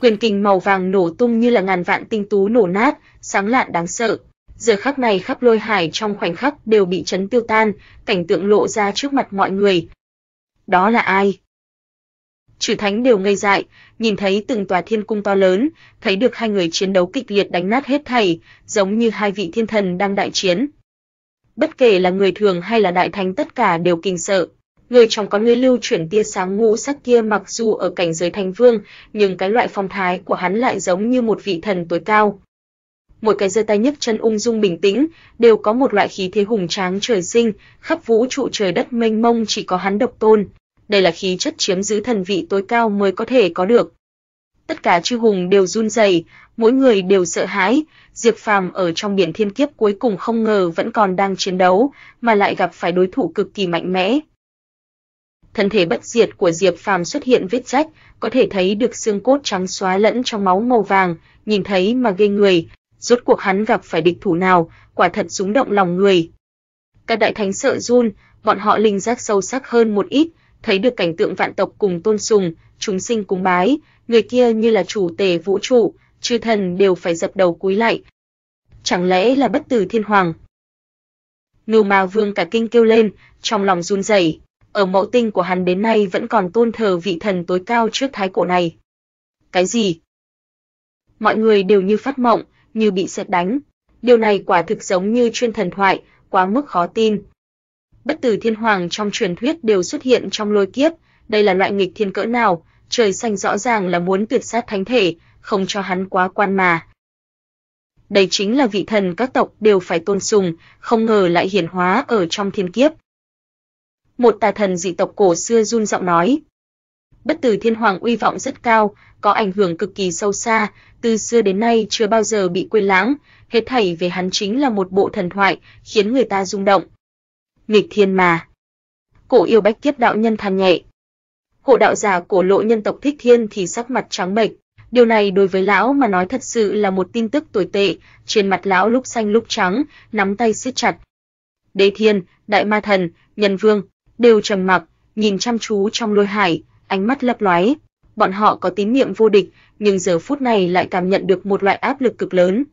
quyền kình màu vàng nổ tung như là ngàn vạn tinh tú nổ nát, sáng lạn đáng sợ. Giờ khắc này khắp lôi hải trong khoảnh khắc đều bị chấn tiêu tan, cảnh tượng lộ ra trước mặt mọi người. Đó là ai? Chử Thánh đều ngây dại, nhìn thấy từng tòa thiên cung to lớn, thấy được hai người chiến đấu kịch liệt đánh nát hết thảy, giống như hai vị thiên thần đang đại chiến. Bất kể là người thường hay là đại thánh tất cả đều kinh sợ, người trong có người lưu chuyển tia sáng ngũ sắc kia mặc dù ở cảnh giới thành vương, nhưng cái loại phong thái của hắn lại giống như một vị thần tối cao. Mỗi cái giơ tay nhấc chân ung dung bình tĩnh, đều có một loại khí thế hùng tráng trời sinh, khắp vũ trụ trời đất mênh mông chỉ có hắn độc tôn. Đây là khí chất chiếm giữ thần vị tối cao mới có thể có được. Tất cả chư hùng đều run rẩy, mỗi người đều sợ hãi, Diệp Phàm ở trong biển thiên kiếp cuối cùng không ngờ vẫn còn đang chiến đấu, mà lại gặp phải đối thủ cực kỳ mạnh mẽ, thân thể bất diệt của Diệp Phàm xuất hiện vết rách, có thể thấy được xương cốt trắng xóa lẫn trong máu màu vàng, nhìn thấy mà ghê người, rốt cuộc hắn gặp phải địch thủ nào, quả thật rúng động lòng người. Các đại thánh sợ run, bọn họ linh giác sâu sắc hơn một ít, thấy được cảnh tượng vạn tộc cùng tôn sùng, chúng sinh cúng bái, người kia như là chủ tể vũ trụ, chư thần đều phải dập đầu cúi lại. Chẳng lẽ là bất tử thiên hoàng? Ngưu Ma Vương cả kinh kêu lên, trong lòng run rẩy. Ở mộ tinh của hắn đến nay vẫn còn tôn thờ vị thần tối cao trước thái cổ này. Cái gì? Mọi người đều như phát mộng, như bị sét đánh. Điều này quả thực giống như chuyên thần thoại, quá mức khó tin. Bất tử thiên hoàng trong truyền thuyết đều xuất hiện trong lôi kiếp, đây là loại nghịch thiên cỡ nào, trời xanh rõ ràng là muốn tuyệt sát thánh thể, không cho hắn quá quan mà. Đây chính là vị thần các tộc đều phải tôn sùng, không ngờ lại hiển hóa ở trong thiên kiếp một tà thần dị tộc cổ xưa run giọng nói. Bất tử thiên hoàng uy vọng rất cao, có ảnh hưởng cực kỳ sâu xa, từ xưa đến nay chưa bao giờ bị quên lãng, hết thảy về hắn chính là một bộ thần thoại, khiến người ta rung động. Nghịch thiên mà. Cổ yêu bách kiếp đạo nhân than nhẹ. Hộ đạo giả cổ lộ nhân tộc thích thiên thì sắc mặt trắng bệch, điều này đối với lão mà nói thật sự là một tin tức tồi tệ, trên mặt lão lúc xanh lúc trắng, nắm tay siết chặt. Đế thiên, đại ma thần, nhân vương, đều trầm mặc, nhìn chăm chú trong lôi hải, ánh mắt lấp lóe. Bọn họ có tín niệm vô địch, nhưng giờ phút này lại cảm nhận được một loại áp lực cực lớn.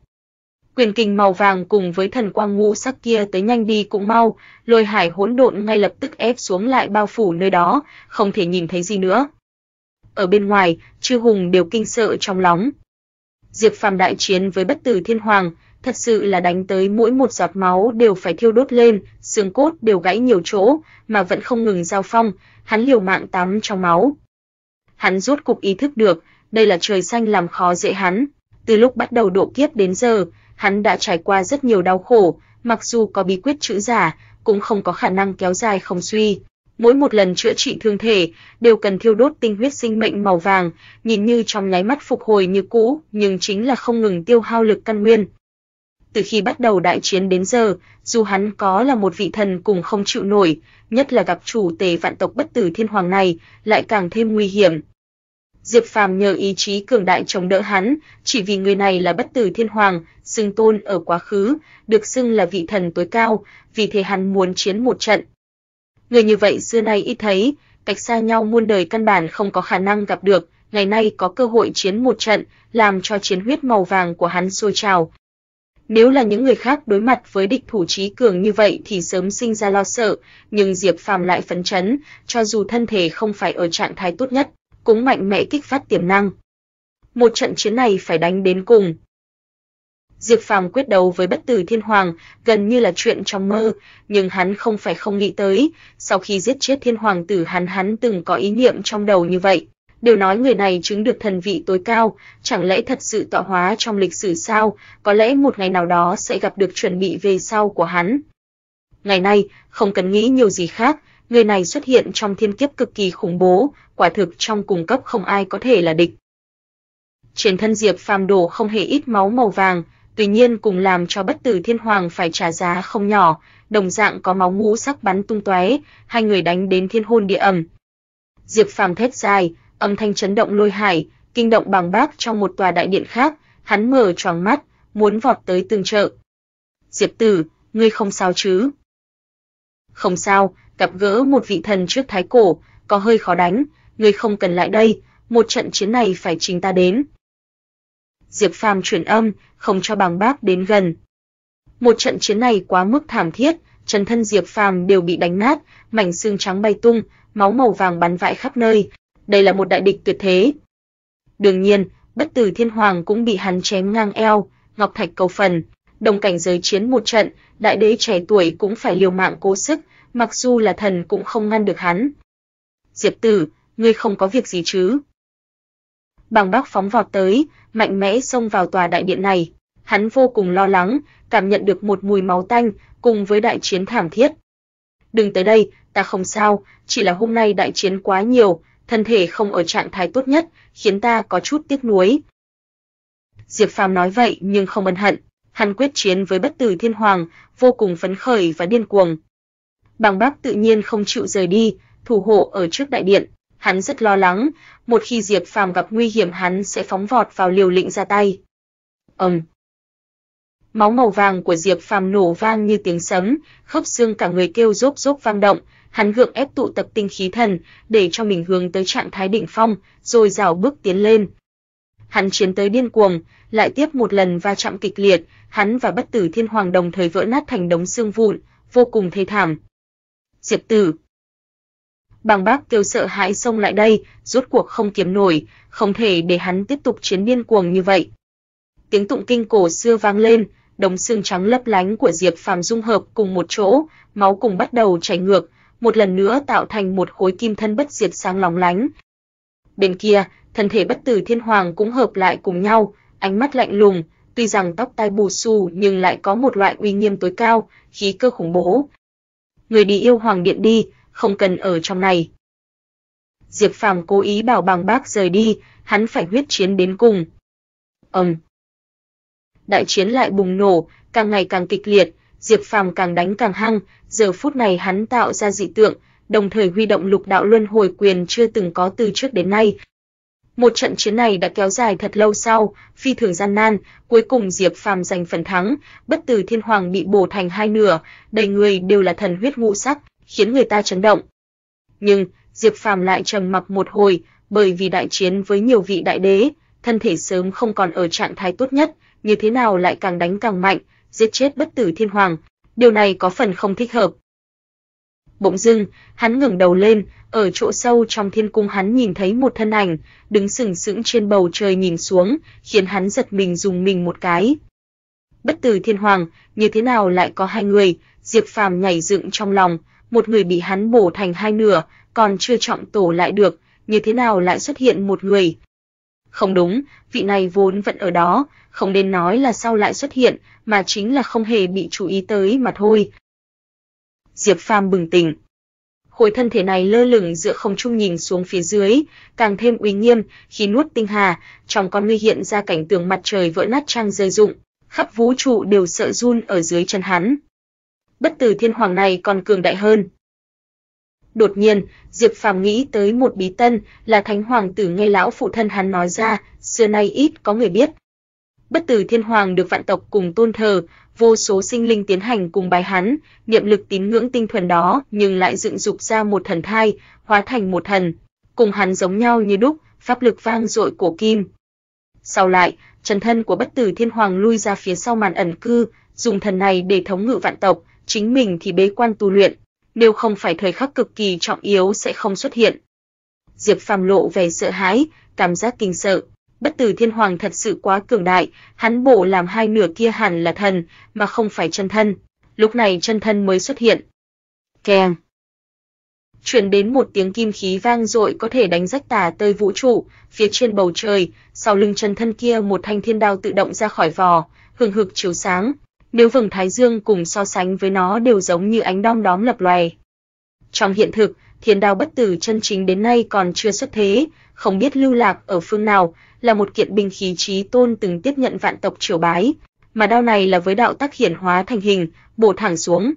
Quyền kình màu vàng cùng với thần quang ngũ sắc kia tới nhanh đi cũng mau, lôi hải hỗn độn ngay lập tức ép xuống lại bao phủ nơi đó, không thể nhìn thấy gì nữa. Ở bên ngoài, chư hùng đều kinh sợ trong lòng. Diệp Phàm đại chiến với Bất Tử Thiên Hoàng, thật sự là đánh tới mỗi một giọt máu đều phải thiêu đốt lên, xương cốt đều gãy nhiều chỗ, mà vẫn không ngừng giao phong, hắn liều mạng tắm trong máu. Hắn rút cục ý thức được, đây là trời xanh làm khó dễ hắn. Từ lúc bắt đầu độ kiếp đến giờ, hắn đã trải qua rất nhiều đau khổ, mặc dù có bí quyết chữ giả, cũng không có khả năng kéo dài không suy. Mỗi một lần chữa trị thương thể đều cần thiêu đốt tinh huyết sinh mệnh màu vàng, nhìn như trong nháy mắt phục hồi như cũ, nhưng chính là không ngừng tiêu hao lực căn nguyên, từ khi bắt đầu đại chiến đến giờ, dù hắn có là một vị thần cũng không chịu nổi, nhất là gặp chủ tề vạn tộc bất tử thiên hoàng này, lại càng thêm nguy hiểm. Diệp Phàm nhờ ý chí cường đại chống đỡ hắn, chỉ vì người này là bất tử thiên hoàng, xưng tôn ở quá khứ, được xưng là vị thần tối cao, vì thế hắn muốn chiến một trận. Người như vậy xưa nay ít thấy, cách xa nhau muôn đời căn bản không có khả năng gặp được, ngày nay có cơ hội chiến một trận, làm cho chiến huyết màu vàng của hắn sôi trào, nếu là những người khác đối mặt với địch thủ trí cường như vậy thì sớm sinh ra lo sợ, nhưng Diệp Phàm lại phấn chấn, cho dù thân thể không phải ở trạng thái tốt nhất, cũng mạnh mẽ kích phát tiềm năng. Một trận chiến này phải đánh đến cùng. Diệp Phàm quyết đấu với Bất Tử Thiên Hoàng gần như là chuyện trong mơ, nhưng hắn không phải không nghĩ tới, sau khi giết chết Thiên Hoàng tử hắn hắn từng có ý niệm trong đầu như vậy đều nói người này chứng được thần vị tối cao, chẳng lẽ thật sự tọa hóa trong lịch sử sao, có lẽ một ngày nào đó sẽ gặp được chuẩn bị về sau của hắn. Ngày nay, không cần nghĩ nhiều gì khác, người này xuất hiện trong thiên kiếp cực kỳ khủng bố, quả thực trong cùng cấp không ai có thể là địch. Trên thân Diệp Phàm đổ không hề ít máu màu vàng, tuy nhiên cùng làm cho bất tử thiên hoàng phải trả giá không nhỏ, đồng dạng có máu ngũ sắc bắn tung tóe, hai người đánh đến thiên hôn địa ẩm. Diệp Phàm thét dài, âm thanh chấn động lôi hải, kinh động bằng bác trong một tòa đại điện khác, hắn mở choàng mắt, muốn vọt tới tường trợ. Diệp Tử, ngươi không sao chứ? Không sao, gặp gỡ một vị thần trước thái cổ, có hơi khó đánh, ngươi không cần lại đây, một trận chiến này phải chính ta đến. Diệp Phàm truyền âm, không cho bằng bác đến gần. Một trận chiến này quá mức thảm thiết, chân thân Diệp Phàm đều bị đánh nát, mảnh xương trắng bay tung, máu màu vàng bắn vãi khắp nơi, đây là một đại địch tuyệt thế. Đương nhiên, bất tử thiên hoàng cũng bị hắn chém ngang eo, ngọc thạch cầu phần, đồng cảnh giới chiến một trận, đại đế trẻ tuổi cũng phải liều mạng cố sức, mặc dù là thần cũng không ngăn được hắn. Diệp Tử, ngươi không có việc gì chứ? Bàng Bác phóng vọt tới, mạnh mẽ xông vào tòa đại điện này, hắn vô cùng lo lắng, cảm nhận được một mùi máu tanh cùng với đại chiến thảm thiết. Đừng tới đây, ta không sao, chỉ là hôm nay đại chiến quá nhiều, thân thể không ở trạng thái tốt nhất, khiến ta có chút tiếc nuối. Diệp Phàm nói vậy nhưng không ân hận, hắn quyết chiến với Bất Tử Thiên Hoàng, vô cùng phấn khởi và điên cuồng. Bàng Bác tự nhiên không chịu rời đi, thủ hộ ở trước đại điện, hắn rất lo lắng, một khi Diệp Phàm gặp nguy hiểm hắn sẽ phóng vọt vào liều lĩnh ra tay. Ầm. Máu màu vàng của Diệp Phàm nổ vang như tiếng sấm, khớp xương cả người kêu rốp rốp vang động, hắn gượng ép tụ tập tinh khí thần, để cho mình hướng tới trạng thái đỉnh phong, rồi rào bước tiến lên. Hắn chiến tới điên cuồng, lại tiếp một lần va chạm kịch liệt, hắn và Bất Tử Thiên Hoàng đồng thời vỡ nát thành đống xương vụn, vô cùng thê thảm. Diệp Tử Bàng Bác kêu sợ hãi xông lại đây, rốt cuộc không kiếm nổi, không thể để hắn tiếp tục chiến điên cuồng như vậy. Tiếng tụng kinh cổ xưa vang lên, đống xương trắng lấp lánh của Diệp Phàm dung hợp cùng một chỗ, máu cùng bắt đầu chảy ngược, một lần nữa tạo thành một khối kim thân bất diệt sáng lóng lánh. Bên kia, thân thể bất tử thiên hoàng cũng hợp lại cùng nhau, ánh mắt lạnh lùng, tuy rằng tóc tai bù xù nhưng lại có một loại uy nghiêm tối cao, khí cơ khủng bố. Người đi yêu hoàng điện đi, không cần ở trong này. Diệp Phàm cố ý bảo bằng bác rời đi, hắn phải huyết chiến đến cùng. Ầm. Đại chiến lại bùng nổ, càng ngày càng kịch liệt, Diệp Phàm càng đánh càng hăng, giờ phút này hắn tạo ra dị tượng, đồng thời huy động lục đạo luân hồi quyền chưa từng có từ trước đến nay. Một trận chiến này đã kéo dài thật lâu sau, phi thường gian nan, cuối cùng Diệp Phàm giành phần thắng, bất tử thiên hoàng bị bổ thành hai nửa, đầy người đều là thần huyết ngũ sắc, khiến người ta chấn động. Nhưng, Diệp Phàm lại trầm mặc một hồi, bởi vì đại chiến với nhiều vị đại đế, thân thể sớm không còn ở trạng thái tốt nhất, như thế nào lại càng đánh càng mạnh, giết chết bất tử thiên hoàng, điều này có phần không thích hợp. Bỗng dưng, hắn ngẩng đầu lên, ở chỗ sâu trong thiên cung hắn nhìn thấy một thân ảnh, đứng sừng sững trên bầu trời nhìn xuống, khiến hắn giật mình dùng mình một cái. Bất tử thiên hoàng, như thế nào lại có hai người, Diệp Phàm nhảy dựng trong lòng, một người bị hắn bổ thành hai nửa, còn chưa trọng tổ lại được, như thế nào lại xuất hiện một người, không đúng, vị này vốn vẫn ở đó, không nên nói là sau lại xuất hiện, mà chính là không hề bị chú ý tới mà thôi. Diệp Phàm bừng tỉnh. Khối thân thể này lơ lửng giữa không trung nhìn xuống phía dưới, càng thêm uy nghiêm, khi nuốt tinh hà, trong con ngươi hiện ra cảnh tượng mặt trời vỡ nát trăng rơi rụng, khắp vũ trụ đều sợ run ở dưới chân hắn. Bất tử thiên hoàng này còn cường đại hơn. Đột nhiên, Diệp Phàm nghĩ tới một bí tân, là Thánh hoàng tử nghe lão phụ thân hắn nói ra, xưa nay ít có người biết. Bất Tử Thiên Hoàng được vạn tộc cùng tôn thờ, vô số sinh linh tiến hành cùng bài hắn, niệm lực tín ngưỡng tinh thuần đó, nhưng lại dựng dục ra một thần thai, hóa thành một thần, cùng hắn giống nhau như đúc, pháp lực vang dội cổ kim. Sau lại, chân thân của Bất Tử Thiên Hoàng lui ra phía sau màn ẩn cư, dùng thần này để thống ngự vạn tộc, chính mình thì bế quan tu luyện nếu không phải thời khắc cực kỳ trọng yếu sẽ không xuất hiện. Diệp Phàm lộ vẻ sợ hãi, cảm giác kinh sợ. Bất tử thiên hoàng thật sự quá cường đại, hắn bộ làm hai nửa kia hẳn là thần, mà không phải chân thân. Lúc này chân thân mới xuất hiện. Keng. Truyền đến một tiếng kim khí vang dội có thể đánh rách tả tơi vũ trụ, phía trên bầu trời, sau lưng chân thân kia một thanh thiên đao tự động ra khỏi vỏ, hừng hực chiếu sáng, nếu vầng thái dương cùng so sánh với nó đều giống như ánh đom đóm lập loè. Trong hiện thực, thiên đao bất tử chân chính đến nay còn chưa xuất thế, không biết lưu lạc ở phương nào, là một kiện binh khí chí tôn từng tiếp nhận vạn tộc triều bái, mà đao này là với đạo tác hiển hóa thành hình, bổ thẳng xuống.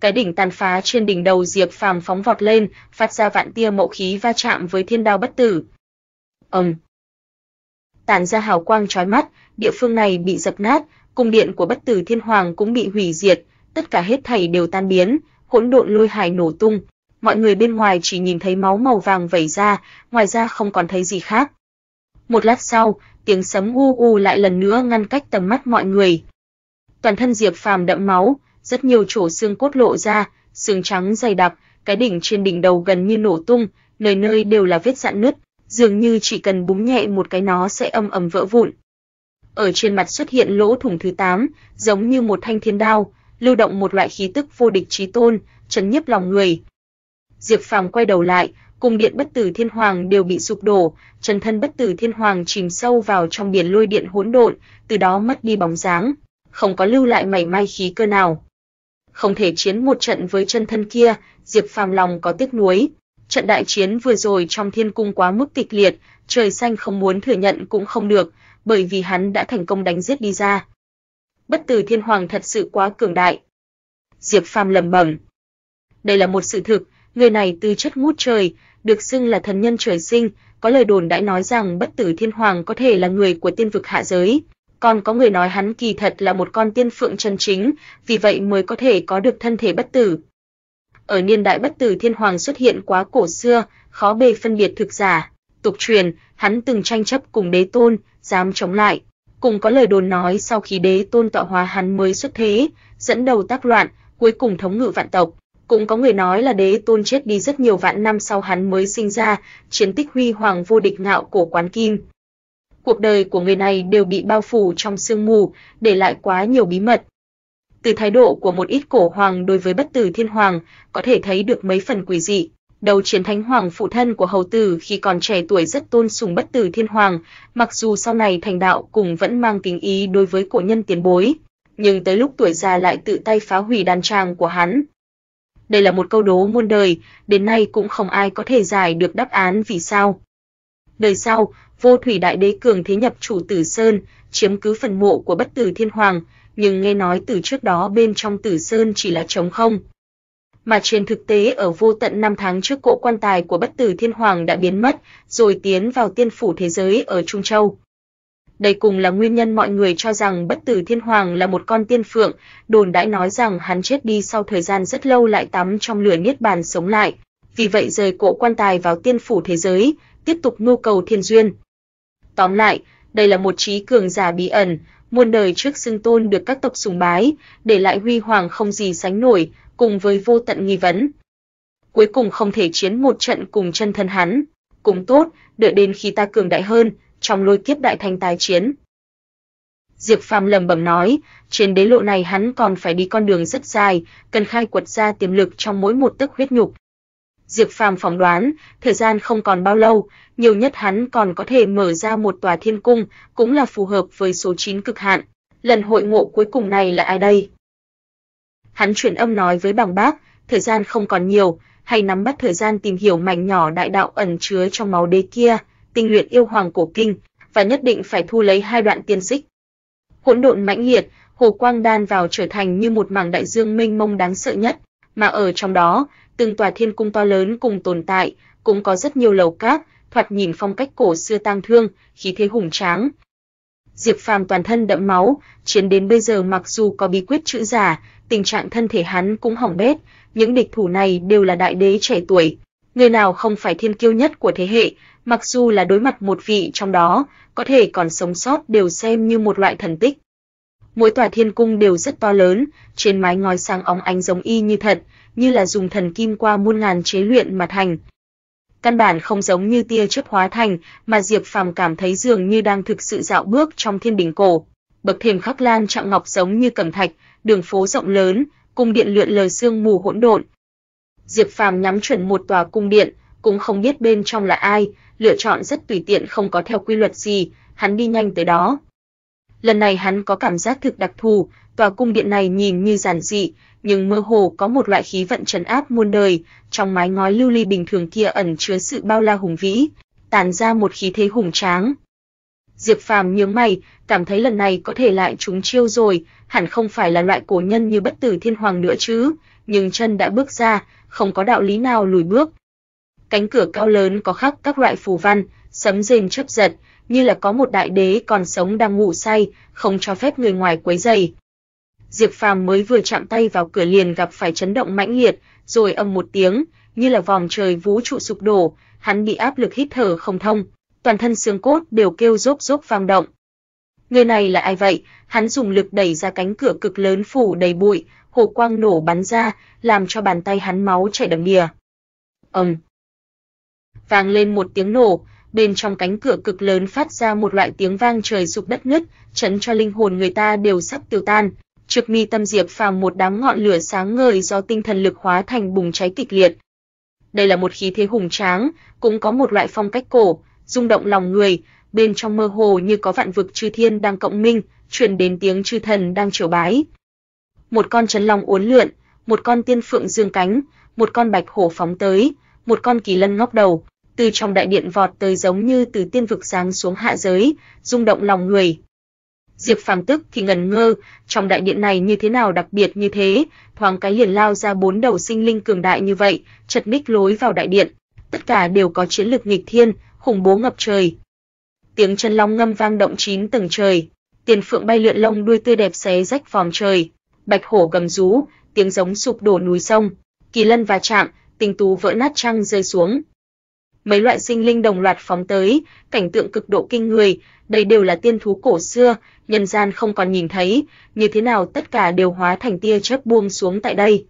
Cái đỉnh tàn phá trên đỉnh đầu Diệp Phàm phóng vọt lên, phát ra vạn tia mộ khí va chạm với thiên đao bất tử. Ầm. Tản ra hào quang chói mắt, địa phương này bị dập nát, cung điện của bất tử thiên hoàng cũng bị hủy diệt, tất cả hết thảy đều tan biến, hỗn độn lôi hải nổ tung. Mọi người bên ngoài chỉ nhìn thấy máu màu vàng vẩy ra, ngoài ra không còn thấy gì khác. Một lát sau, tiếng sấm u u lại lần nữa ngăn cách tầm mắt mọi người. Toàn thân Diệp Phàm đẫm máu, rất nhiều chỗ xương cốt lộ ra, xương trắng dày đặc, cái đỉnh trên đỉnh đầu gần như nổ tung, nơi nơi đều là vết rạn nứt, dường như chỉ cần búng nhẹ một cái nó sẽ âm ầm vỡ vụn, ở trên mặt xuất hiện lỗ thủng thứ 8, giống như một thanh thiên đao, lưu động một loại khí tức vô địch chí tôn, chấn nhiếp lòng người. Diệp Phàm quay đầu lại, cùng điện bất tử thiên hoàng đều bị sụp đổ, chân thân bất tử thiên hoàng chìm sâu vào trong biển lôi điện hỗn độn, từ đó mất đi bóng dáng, không có lưu lại mảy may khí cơ nào. Không thể chiến một trận với chân thân kia, Diệp Phàm lòng có tiếc nuối. Trận đại chiến vừa rồi trong thiên cung quá mức kịch liệt, trời xanh không muốn thừa nhận cũng không được, bởi vì hắn đã thành công đánh giết đi ra. Bất tử thiên hoàng thật sự quá cường đại. Diệp Phàm lẩm bẩm. Đây là một sự thực, người này tư chất ngút trời, được xưng là thần nhân trời sinh, có lời đồn đã nói rằng bất tử thiên hoàng có thể là người của tiên vực hạ giới, còn có người nói hắn kỳ thật là một con tiên phượng chân chính, vì vậy mới có thể có được thân thể bất tử. Ở niên đại bất tử thiên hoàng xuất hiện quá cổ xưa, khó bề phân biệt thực giả. Tục truyền, hắn từng tranh chấp cùng đế tôn, dám chống lại. Cùng có lời đồn nói sau khi đế tôn tọa hóa hắn mới xuất thế, dẫn đầu tác loạn, cuối cùng thống ngự vạn tộc. Cũng có người nói là đế tôn chết đi rất nhiều vạn năm sau hắn mới sinh ra, chiến tích huy hoàng vô địch ngạo cổ quán kim. Cuộc đời của người này đều bị bao phủ trong sương mù, để lại quá nhiều bí mật. Từ thái độ của một ít cổ hoàng đối với bất tử thiên hoàng, có thể thấy được mấy phần quỷ dị đầu chiến thánh hoàng phụ thân của hầu tử khi còn trẻ tuổi rất tôn sùng bất tử thiên hoàng, mặc dù sau này thành đạo cùng vẫn mang tình ý đối với cổ nhân tiền bối, nhưng tới lúc tuổi già lại tự tay phá hủy đàn tràng của hắn. Đây là một câu đố muôn đời, đến nay cũng không ai có thể giải được đáp án vì sao. Đời sau, vô thủy đại đế cường thế nhập chủ tử sơn, chiếm cứ phần mộ của bất tử thiên hoàng, nhưng nghe nói từ trước đó bên trong tử sơn chỉ là trống không, mà trên thực tế ở vô tận năm tháng trước cỗ quan tài của bất tử thiên hoàng đã biến mất, rồi tiến vào tiên phủ thế giới ở Trung Châu. Đây cùng là nguyên nhân mọi người cho rằng bất tử thiên hoàng là một con tiên phượng, đồn đãi nói rằng hắn chết đi sau thời gian rất lâu lại tắm trong lửa niết bàn sống lại, vì vậy rời cỗ quan tài vào tiên phủ thế giới, tiếp tục mưu cầu thiên duyên. Tóm lại, đây là một trí cường giả bí ẩn, muôn đời trước xưng tôn được các tộc sùng bái, để lại huy hoàng không gì sánh nổi, cùng với vô tận nghi vấn. Cuối cùng không thể chiến một trận cùng chân thân hắn, cũng tốt, đợi đến khi ta cường đại hơn, trong lôi kiếp đại thành tái chiến. Diệp Phàm lẩm bẩm nói, trên đế lộ này hắn còn phải đi con đường rất dài, cần khai quật ra tiềm lực trong mỗi một tức huyết nhục. Diệp Phàm phỏng đoán, thời gian không còn bao lâu, nhiều nhất hắn còn có thể mở ra một tòa thiên cung, cũng là phù hợp với số 9 cực hạn. Lần hội ngộ cuối cùng này là ai đây? Hắn truyền âm nói với bằng bác, thời gian không còn nhiều, hay nắm bắt thời gian tìm hiểu mảnh nhỏ đại đạo ẩn chứa trong máu đế kia, tinh luyện yêu hoàng cổ kinh, và nhất định phải thu lấy hai đoạn tiên xích. Hỗn độn mãnh liệt, hồ quang đan vào trở thành như một mảng đại dương mênh mông đáng sợ nhất, mà ở trong đó, từng tòa thiên cung to lớn cùng tồn tại, cũng có rất nhiều lầu cát, thoạt nhìn phong cách cổ xưa tang thương, khí thế hùng tráng. Diệp Phàm toàn thân đẫm máu, chiến đến bây giờ mặc dù có bí quyết chữ giả, tình trạng thân thể hắn cũng hỏng bét, những địch thủ này đều là đại đế trẻ tuổi, người nào không phải thiên kiêu nhất của thế hệ, mặc dù là đối mặt một vị trong đó, có thể còn sống sót đều xem như một loại thần tích. Mỗi tòa thiên cung đều rất to lớn, trên mái ngói sáng óng ánh giống y như thật, như là dùng thần kim qua muôn ngàn chế luyện mà thành. Căn bản không giống như tia chớp hóa thành, mà Diệp Phàm cảm thấy dường như đang thực sự dạo bước trong thiên đình cổ. Bậc thềm khắc lan chạm ngọc giống như cẩm thạch, đường phố rộng lớn, cung điện lượn lờ sương mù hỗn độn. Diệp Phàm nhắm chuẩn một tòa cung điện, cũng không biết bên trong là ai, lựa chọn rất tùy tiện không có theo quy luật gì, hắn đi nhanh tới đó. Lần này hắn có cảm giác thực đặc thù, tòa cung điện này nhìn như giản dị, nhưng mơ hồ có một loại khí vận trấn áp muôn đời, trong mái ngói lưu ly bình thường kia ẩn chứa sự bao la hùng vĩ, tản ra một khí thế hùng tráng. Diệp Phàm nhướng mày, cảm thấy lần này có thể lại trúng chiêu rồi, hẳn không phải là loại cổ nhân như bất tử thiên hoàng nữa chứ, nhưng chân đã bước ra, không có đạo lý nào lùi bước. Cánh cửa cao lớn có khắc các loại phù văn, sấm rền chớp giật, như là có một đại đế còn sống đang ngủ say, không cho phép người ngoài quấy rầy. Diệp Phàm mới vừa chạm tay vào cửa liền gặp phải chấn động mãnh liệt, rồi âm một tiếng, như là vòng trời vũ trụ sụp đổ, hắn bị áp lực hít thở không thông toàn thân xương cốt đều kêu rốp rốp vang động. Người này là ai vậy? Hắn dùng lực đẩy ra cánh cửa cực lớn phủ đầy bụi, hồ quang nổ bắn ra, làm cho bàn tay hắn máu chảy đầm đìa. Ầm. Vang lên một tiếng nổ, bên trong cánh cửa cực lớn phát ra một loại tiếng vang trời sụp đất nứt, chấn cho linh hồn người ta đều sắp tiêu tan. Trực mi tâm diệp phàm một đám ngọn lửa sáng ngời do tinh thần lực hóa thành bùng cháy kịch liệt. Đây là một khí thế hùng tráng, cũng có một loại phong cách cổ, rung động lòng người, bên trong mơ hồ như có vạn vực chư thiên đang cộng minh, truyền đến tiếng chư thần đang triều bái. Một con chấn long uốn lượn, một con tiên phượng dương cánh, một con bạch hổ phóng tới, một con kỳ lân ngóc đầu, từ trong đại điện vọt tới giống như từ tiên vực sáng xuống hạ giới, rung động lòng người. Diệp Phàm tức thì ngẩn ngơ, trong đại điện này như thế nào đặc biệt như thế, thoáng cái liền lao ra bốn đầu sinh linh cường đại như vậy, chật ních lối vào đại điện, tất cả đều có chiến lực nghịch thiên, khủng bố ngập trời. Tiếng chân long ngâm vang động chín tầng trời, tiền phượng bay lượn lông đuôi tươi đẹp xé rách vòm trời, bạch hổ gầm rú, tiếng giống sụp đổ núi sông, kỳ lân và chạm, tình tú vỡ nát trăng rơi xuống. Mấy loại sinh linh đồng loạt phóng tới, cảnh tượng cực độ kinh người, đây đều là tiên thú cổ xưa, nhân gian không còn nhìn thấy, như thế nào tất cả đều hóa thành tia chớp buông xuống tại đây.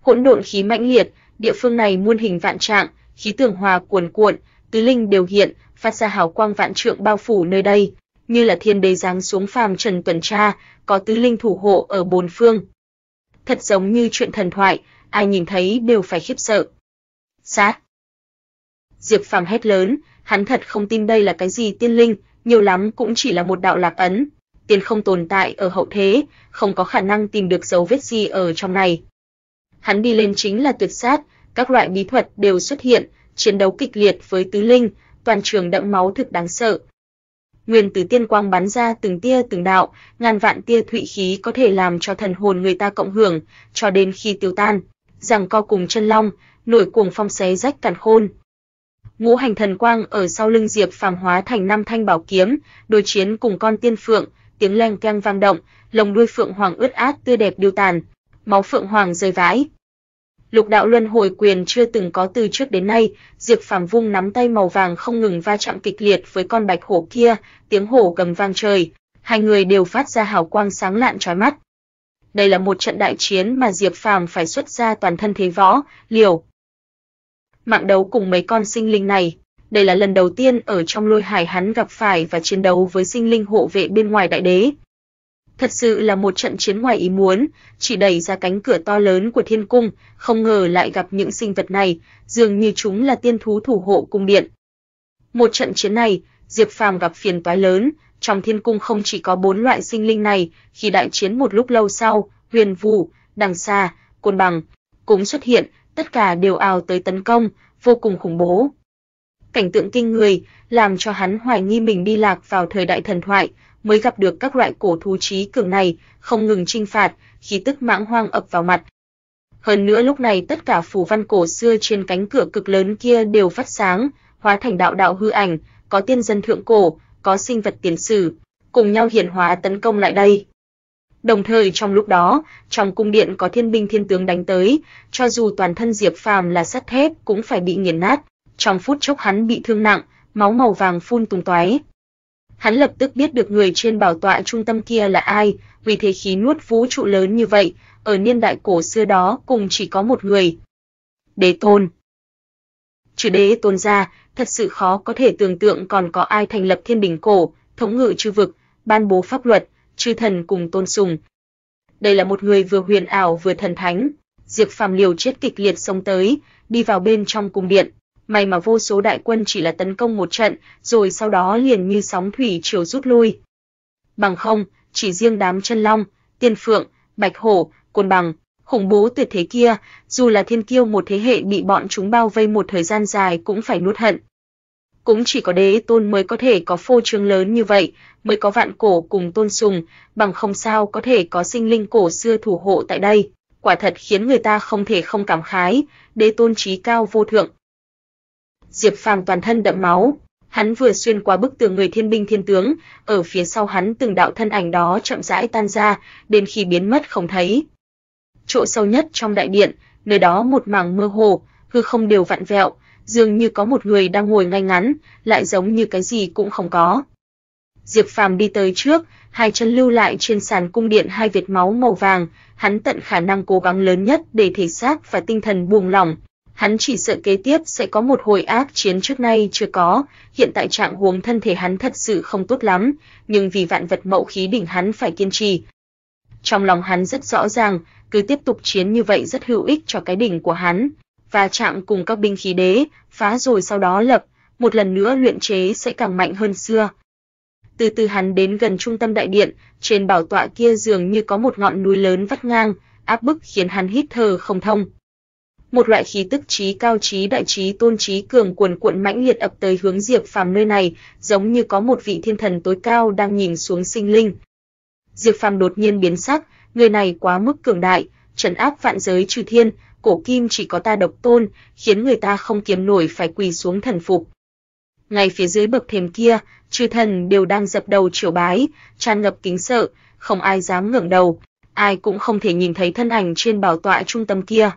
Hỗn độn khí mãnh liệt, địa phương này muôn hình vạn trạng, khí tường hòa cuồn cuộn, tứ linh đều hiện, phát ra hào quang vạn trượng bao phủ nơi đây, như là thiên đế giáng xuống phàm trần tuần tra, có tứ linh thủ hộ ở bốn phương. Thật giống như chuyện thần thoại, ai nhìn thấy đều phải khiếp sợ. Sát! Diệp Phàm hét lớn, hắn thật không tin đây là cái gì tiên linh, nhiều lắm cũng chỉ là một đạo lạc ấn, Tiên không tồn tại ở hậu thế, không có khả năng tìm được dấu vết gì ở trong này. Hắn đi lên chính là tuyệt sát, các loại bí thuật đều xuất hiện, chiến đấu kịch liệt với tứ linh, toàn trường đẫm máu thực đáng sợ. Nguyên tử tiên quang bắn ra từng tia từng đạo, ngàn vạn tia thụy khí có thể làm cho thần hồn người ta cộng hưởng, cho đến khi tiêu tan, rằng co cùng chân long, nổi cuồng phong xé rách càn khôn. Ngũ hành thần quang ở sau lưng Diệp Phàm hóa thành năm thanh bảo kiếm, đối chiến cùng con tiên phượng, tiếng leng keng vang động, lồng đuôi phượng hoàng ướt át tươi đẹp điêu tàn, máu phượng hoàng rơi vãi lục đạo luân hồi quyền chưa từng có từ trước đến nay, Diệp Phàm vung nắm tay màu vàng không ngừng va chạm kịch liệt với con bạch hổ kia, tiếng hổ gầm vang trời, hai người đều phát ra hào quang sáng lạn chói mắt. Đây là một trận đại chiến mà Diệp Phàm phải xuất ra toàn thân thế võ, liều. Mạng đấu cùng mấy con sinh linh này, đây là lần đầu tiên ở trong lôi hải hắn gặp phải và chiến đấu với sinh linh hộ vệ bên ngoài đại đế, Thật sự là một trận chiến ngoài ý muốn, chỉ đẩy ra cánh cửa to lớn của thiên cung, không ngờ lại gặp những sinh vật này, dường như chúng là tiên thú thủ hộ cung điện. Một trận chiến này, Diệp Phàm gặp phiền toái lớn, trong thiên cung không chỉ có bốn loại sinh linh này, khi đại chiến một lúc lâu sau, Huyền Vũ, Đằng Sa, Côn Bằng cũng xuất hiện, tất cả đều ào tới tấn công, vô cùng khủng bố. Cảnh tượng kinh người làm cho hắn hoài nghi mình đi lạc vào thời đại thần thoại, mới gặp được các loại cổ thú trí cường này, không ngừng trinh phạt, khí tức mãng hoang ập vào mặt. Hơn nữa lúc này tất cả phù văn cổ xưa trên cánh cửa cực lớn kia đều phát sáng, hóa thành đạo đạo hư ảnh, có tiên dân thượng cổ, có sinh vật tiền sử, cùng nhau hiện hóa tấn công lại đây. Đồng thời trong lúc đó, trong cung điện có thiên binh thiên tướng đánh tới, cho dù toàn thân Diệp Phàm là sắt thép cũng phải bị nghiền nát, trong phút chốc hắn bị thương nặng, máu màu vàng phun tung tóe, Hắn lập tức biết được người trên bảo tọa trung tâm kia là ai, vì thế khí nuốt vũ trụ lớn như vậy, ở niên đại cổ xưa đó cùng chỉ có một người. Đế tôn. Chữ đế tôn ra, thật sự khó có thể tưởng tượng còn có ai thành lập thiên đình cổ, thống ngự chư vực, ban bố pháp luật, chư thần cùng tôn sùng. Đây là một người vừa huyền ảo vừa thần thánh. Diệp Phàm liều chết kịch liệt xông tới, đi vào bên trong cung điện may mà vô số đại quân chỉ là tấn công một trận, rồi sau đó liền như sóng thủy chiều rút lui. Bằng không, chỉ riêng đám chân long, tiên phượng, bạch hổ, côn bằng, khủng bố tuyệt thế kia, dù là thiên kiêu một thế hệ bị bọn chúng bao vây một thời gian dài cũng phải nuốt hận. Cũng chỉ có đế tôn mới có thể có phô trương lớn như vậy, mới có vạn cổ cùng tôn sùng, bằng không sao có thể có sinh linh cổ xưa thủ hộ tại đây. Quả thật khiến người ta không thể không cảm khái, đế tôn trí cao vô thượng, Diệp Phàm toàn thân đẫm máu, hắn vừa xuyên qua bức tường người thiên binh thiên tướng, ở phía sau hắn từng đạo thân ảnh đó chậm rãi tan ra, đến khi biến mất không thấy. Chỗ sâu nhất trong đại điện, nơi đó một mảng mơ hồ, hư không đều vặn vẹo, dường như có một người đang ngồi ngay ngắn, lại giống như cái gì cũng không có. Diệp Phàm đi tới trước, hai chân lưu lại trên sàn cung điện hai vệt máu màu vàng, hắn tận khả năng cố gắng lớn nhất để thể xác và tinh thần buông lỏng, hắn chỉ sợ kế tiếp sẽ có một hồi ác chiến trước nay chưa có, hiện tại trạng huống thân thể hắn thật sự không tốt lắm, nhưng vì vạn vật mậu khí đỉnh hắn phải kiên trì. Trong lòng hắn rất rõ ràng, cứ tiếp tục chiến như vậy rất hữu ích cho cái đỉnh của hắn, và trạng cùng các binh khí đế, phá rồi sau đó lập, một lần nữa luyện chế sẽ càng mạnh hơn xưa. Từ từ hắn đến gần trung tâm đại điện, trên bảo tọa kia dường như có một ngọn núi lớn vắt ngang, áp bức khiến hắn hít thở không thông một loại khí tức trí cao trí đại trí tôn trí cường cuồn cuộn mãnh liệt ập tới hướng Diệp Phàm nơi này, giống như có một vị thiên thần tối cao đang nhìn xuống sinh linh. Diệp Phàm đột nhiên biến sắc, người này quá mức cường đại, trấn áp vạn giới trừ thiên, cổ kim chỉ có ta độc tôn, khiến người ta không kiềm nổi phải quỳ xuống thần phục. Ngay phía dưới bậc thềm kia, chư thần đều đang dập đầu triều bái, tràn ngập kính sợ, không ai dám ngẩng đầu, ai cũng không thể nhìn thấy thân ảnh trên bảo tọa trung tâm kia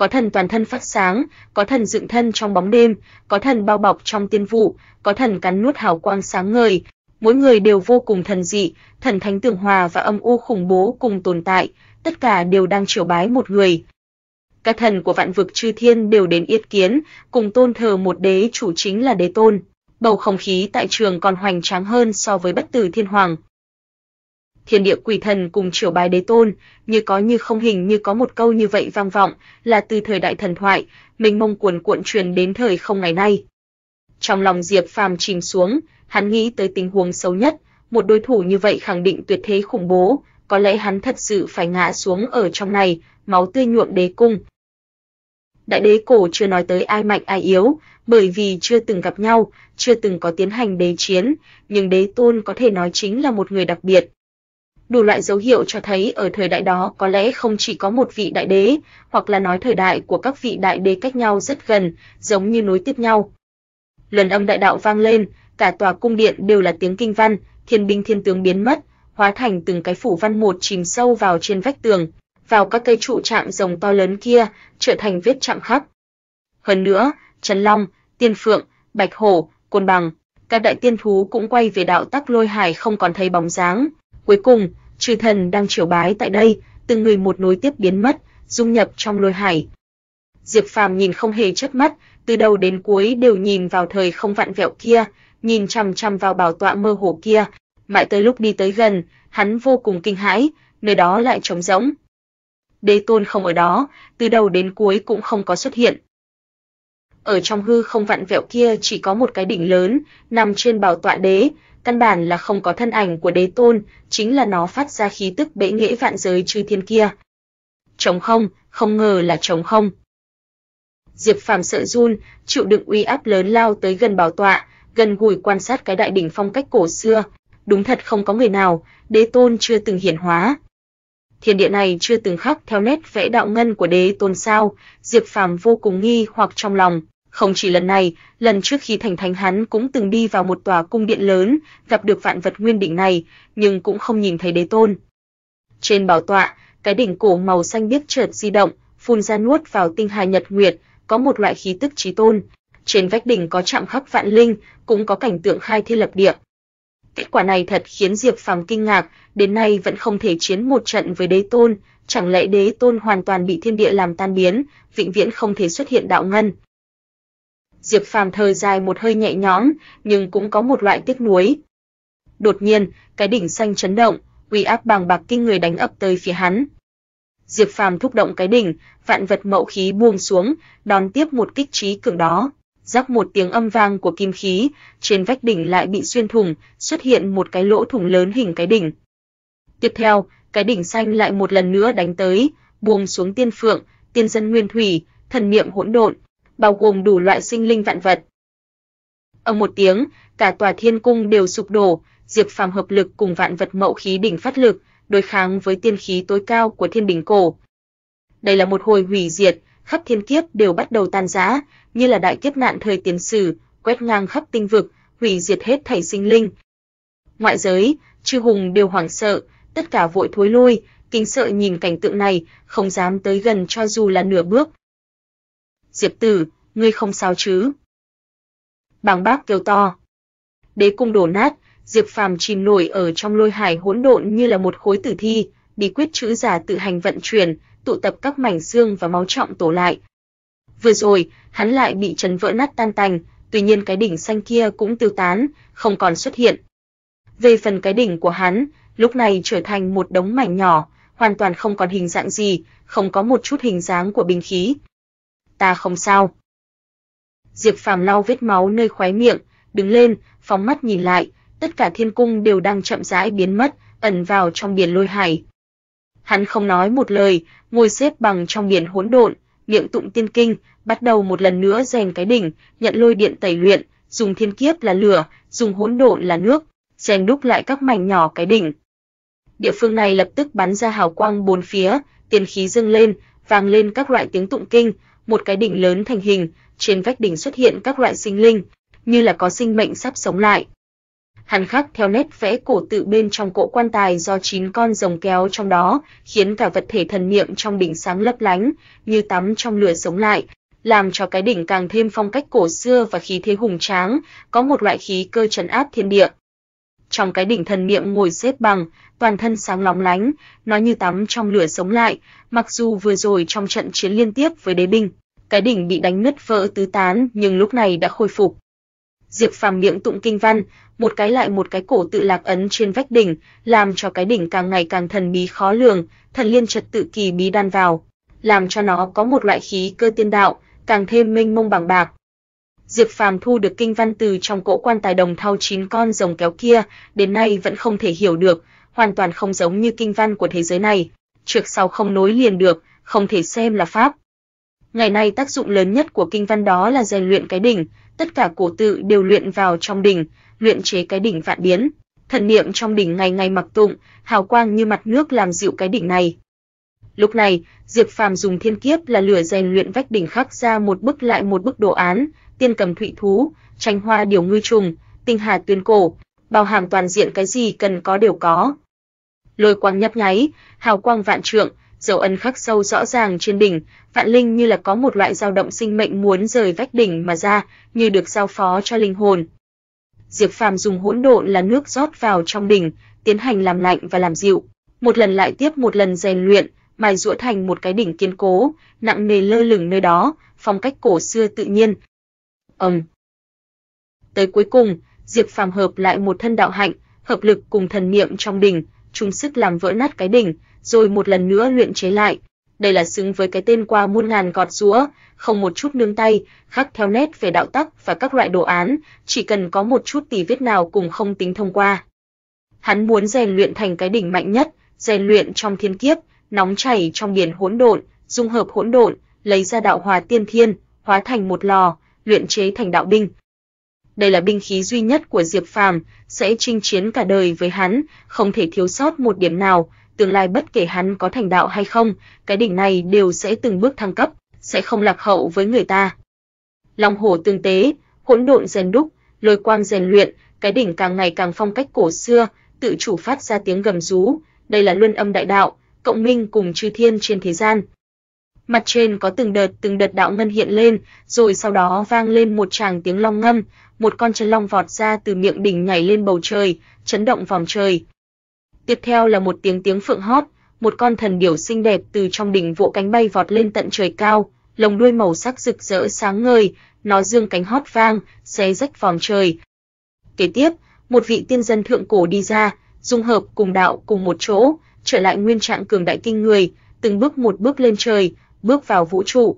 có thần toàn thân phát sáng, có thần dựng thân trong bóng đêm, có thần bao bọc trong tiên vụ, có thần cắn nuốt hào quang sáng ngời. Mỗi người đều vô cùng thần dị, thần thánh tường hòa và âm u khủng bố cùng tồn tại, tất cả đều đang triều bái một người. Các thần của vạn vực chư thiên đều đến yết kiến, cùng tôn thờ một đế chủ chính là đế tôn. Bầu không khí tại trường còn hoành tráng hơn so với bất tử thiên hoàng. Thiên địa quỷ thần cùng triều bài đế tôn, như có như không hình như có một câu như vậy vang vọng, là từ thời đại thần thoại, mình mông cuồn cuộn truyền đến thời không ngày nay. Trong lòng Diệp Phàm chìm xuống, hắn nghĩ tới tình huống xấu nhất, một đối thủ như vậy khẳng định tuyệt thế khủng bố, có lẽ hắn thật sự phải ngã xuống ở trong này, máu tươi nhuộm đế cung. Đại đế cổ chưa nói tới ai mạnh ai yếu, bởi vì chưa từng gặp nhau, chưa từng có tiến hành đế chiến, nhưng đế tôn có thể nói chính là một người đặc biệt đủ loại dấu hiệu cho thấy ở thời đại đó có lẽ không chỉ có một vị đại đế, hoặc là nói thời đại của các vị đại đế cách nhau rất gần, giống như nối tiếp nhau. Lần âm đại đạo vang lên, cả tòa cung điện đều là tiếng kinh văn, thiên binh thiên tướng biến mất, hóa thành từng cái phủ văn một chìm sâu vào trên vách tường, vào các cây trụ chạm rồng to lớn kia, trở thành vết chạm khắc. Hơn nữa, Trần Long, Tiên Phượng, Bạch Hổ, Côn Bằng, các đại tiên thú cũng quay về đạo tắc lôi hải không còn thấy bóng dáng. Cuối cùng, chư thần đang triều bái tại đây, từng người một nối tiếp biến mất, dung nhập trong lôi hải. Diệp Phàm nhìn không hề chớp mắt, từ đầu đến cuối đều nhìn vào thời không vặn vẹo kia, nhìn chằm chằm vào bảo tọa mơ hồ kia, mãi tới lúc đi tới gần, hắn vô cùng kinh hãi, nơi đó lại trống rỗng. Đế Tôn không ở đó, từ đầu đến cuối cũng không có xuất hiện. Ở trong hư không vặn vẹo kia chỉ có một cái đỉnh lớn, nằm trên bảo tọa đế, căn bản là không có thân ảnh của đế tôn, chính là nó phát ra khí tức bệ nghệ vạn giới chư thiên kia. Trống không, không ngờ là trống không. Diệp Phàm sợ run, chịu đựng uy áp lớn lao tới gần bảo tọa, gần gũi quan sát cái đại đỉnh phong cách cổ xưa, đúng thật không có người nào, đế tôn chưa từng hiển hóa. Thiên địa này chưa từng khắc theo nét vẽ đạo ngân của đế tôn sao? Diệp Phàm vô cùng nghi hoặc trong lòng, không chỉ lần này, lần trước khi thành thánh hắn cũng từng đi vào một tòa cung điện lớn, gặp được vạn vật nguyên đỉnh này, nhưng cũng không nhìn thấy đế tôn. Trên bảo tọa, cái đỉnh cổ màu xanh biếc chợt di động, phun ra nuốt vào tinh hà nhật nguyệt, có một loại khí tức chí tôn. Trên vách đỉnh có chạm khắc vạn linh, cũng có cảnh tượng khai thiên lập địa. Kết quả này thật khiến Diệp Phàm kinh ngạc, đến nay vẫn không thể chiến một trận với đế tôn, chẳng lẽ đế tôn hoàn toàn bị thiên địa làm tan biến, vĩnh viễn không thể xuất hiện đạo ngân. Diệp Phàm thở dài một hơi nhẹ nhõm, nhưng cũng có một loại tiếc nuối. Đột nhiên, cái đỉnh xanh chấn động, uy áp bàng bạc kinh người đánh ập tới phía hắn. Diệp Phàm thúc động cái đỉnh, vạn vật mậu khí buông xuống, đón tiếp một kích trí cường đó. Rắc một tiếng âm vang của kim khí, trên vách đỉnh lại bị xuyên thủng, xuất hiện một cái lỗ thủng lớn hình cái đỉnh. Tiếp theo, cái đỉnh xanh lại một lần nữa đánh tới, buông xuống tiên phượng, tiên dân nguyên thủy, thần niệm hỗn độn, bao gồm đủ loại sinh linh vạn vật. Ông một tiếng, cả tòa thiên cung đều sụp đổ, Diệp Phàm hợp lực cùng vạn vật mậu khí đỉnh phát lực, đối kháng với tiên khí tối cao của thiên đỉnh cổ. Đây là một hồi hủy diệt, khắp thiên kiếp đều bắt đầu tan rã, như là đại kiếp nạn thời tiền sử, quét ngang khắp tinh vực, hủy diệt hết thảy sinh linh. Ngoại giới, chư hùng đều hoảng sợ, tất cả vội thối lui, kinh sợ nhìn cảnh tượng này, không dám tới gần cho dù là nửa bước. Diệp Tử, ngươi không sao chứ? Bàng bác kêu to. Đế cung đổ nát, Diệp Phàm chìm nổi ở trong lôi hải hỗn độn như là một khối tử thi, bí quyết chữ giả tự hành vận chuyển, tụ tập các mảnh xương và máu trọng tổ lại. Vừa rồi, hắn lại bị chấn vỡ nát tan tành, tuy nhiên cái đỉnh xanh kia cũng tiêu tán, không còn xuất hiện. Về phần cái đỉnh của hắn, lúc này trở thành một đống mảnh nhỏ, hoàn toàn không còn hình dạng gì, không có một chút hình dáng của binh khí ta không sao. Diệp Phàm lau vết máu nơi khóe miệng, đứng lên, phóng mắt nhìn lại, tất cả thiên cung đều đang chậm rãi biến mất, ẩn vào trong biển lôi hải. Hắn không nói một lời, ngồi xếp bằng trong biển hỗn độn, miệng tụng tiên kinh, bắt đầu một lần nữa rèn cái đỉnh, nhận lôi điện tẩy luyện, dùng thiên kiếp là lửa, dùng hỗn độn là nước, rèn đúc lại các mảnh nhỏ cái đỉnh. Địa phương này lập tức bắn ra hào quang bốn phía, tiền khí dâng lên, vang lên các loại tiếng tụng kinh, một cái đỉnh lớn thành hình, trên vách đỉnh xuất hiện các loại sinh linh, như là có sinh mệnh sắp sống lại. Hắn khắc theo nét vẽ cổ tự bên trong cỗ quan tài do chín con rồng kéo trong đó, khiến cả vật thể thần niệm trong đỉnh sáng lấp lánh, như tắm trong lửa sống lại, làm cho cái đỉnh càng thêm phong cách cổ xưa và khí thế hùng tráng, có một loại khí cơ trấn áp thiên địa. Trong cái đỉnh thần niệm ngồi xếp bằng, toàn thân sáng lóng lánh, nó như tắm trong lửa sống lại, mặc dù vừa rồi trong trận chiến liên tiếp với đế binh, cái đỉnh bị đánh nứt vỡ tứ tán nhưng lúc này đã khôi phục. Diệp Phàm miệng tụng kinh văn, một cái lại một cái cổ tự lạc ấn trên vách đỉnh, làm cho cái đỉnh càng ngày càng thần bí khó lường, thần liên trật tự kỳ bí đan vào, làm cho nó có một loại khí cơ tiên đạo, càng thêm mênh mông bằng bạc. Diệp Phàm thu được kinh văn từ trong cỗ quan tài đồng thau chín con rồng kéo kia, đến nay vẫn không thể hiểu được, hoàn toàn không giống như kinh văn của thế giới này, trước sau không nối liền được, không thể xem là pháp, Ngày nay tác dụng lớn nhất của kinh văn đó là rèn luyện cái đỉnh, tất cả cổ tự đều luyện vào trong đỉnh, luyện chế cái đỉnh vạn biến. Thần niệm trong đỉnh ngày ngày mặc tụng, hào quang như mặt nước làm dịu cái đỉnh này. Lúc này, Diệp Phàm dùng thiên kiếp là lửa rèn luyện vách đỉnh khắc ra một bức lại một bức đồ án, tiên cầm thụy thú, tranh hoa điều ngư trùng, tinh hà tuyên cổ, bao hàm toàn diện cái gì cần có đều có. Lôi quang nhấp nháy, hào quang vạn trượng, dấu ấn khắc sâu rõ ràng trên đỉnh, Vạn Linh như là có một loại dao động sinh mệnh muốn rời vách đỉnh mà ra, như được giao phó cho linh hồn. Diệp Phàm dùng hỗn độn là nước rót vào trong đỉnh, tiến hành làm lạnh và làm dịu, một lần lại tiếp một lần rèn luyện, mài giũa thành một cái đỉnh kiên cố, nặng nề lơ lửng nơi đó, phong cách cổ xưa tự nhiên. Ầm. Tới cuối cùng, Diệp Phàm hợp lại một thân đạo hạnh, hợp lực cùng thần niệm trong đỉnh, chung sức làm vỡ nát cái đỉnh, rồi một lần nữa luyện chế lại. Đây là xứng với cái tên qua muôn ngàn gọt rũa, không một chút nương tay, khắc theo nét về đạo tắc và các loại đồ án, chỉ cần có một chút tì vết nào cũng không tính thông qua. Hắn muốn rèn luyện thành cái đỉnh mạnh nhất, rèn luyện trong thiên kiếp, nóng chảy trong biển hỗn độn, dung hợp hỗn độn, lấy ra đạo hòa tiên thiên, hóa thành một lò, luyện chế thành đạo binh. Đây là binh khí duy nhất của Diệp Phàm, sẽ chinh chiến cả đời với hắn, không thể thiếu sót một điểm nào, tương lai bất kể hắn có thành đạo hay không, cái đỉnh này đều sẽ từng bước thăng cấp, sẽ không lạc hậu với người ta. Long hổ tương tế, hỗn độn rèn đúc, lôi quang rèn luyện, cái đỉnh càng ngày càng phong cách cổ xưa, tự chủ phát ra tiếng gầm rú, đây là luân âm đại đạo, cộng minh cùng chư thiên trên thế gian. Mặt trên có từng đợt từng đợt đạo ngân hiện lên, rồi sau đó vang lên một tràng tiếng long ngâm, một con chân long vọt ra từ miệng đỉnh nhảy lên bầu trời, chấn động vòng trời, Tiếp theo là một tiếng tiếng phượng hót, một con thần điểu xinh đẹp từ trong đỉnh vỗ cánh bay vọt lên tận trời cao, lồng đuôi màu sắc rực rỡ sáng ngời, nó dương cánh hót vang, xé rách vòng trời. Kế tiếp, một vị tiên dân thượng cổ đi ra, dung hợp cùng đạo cùng một chỗ, trở lại nguyên trạng cường đại kinh người, từng bước một bước lên trời, bước vào vũ trụ,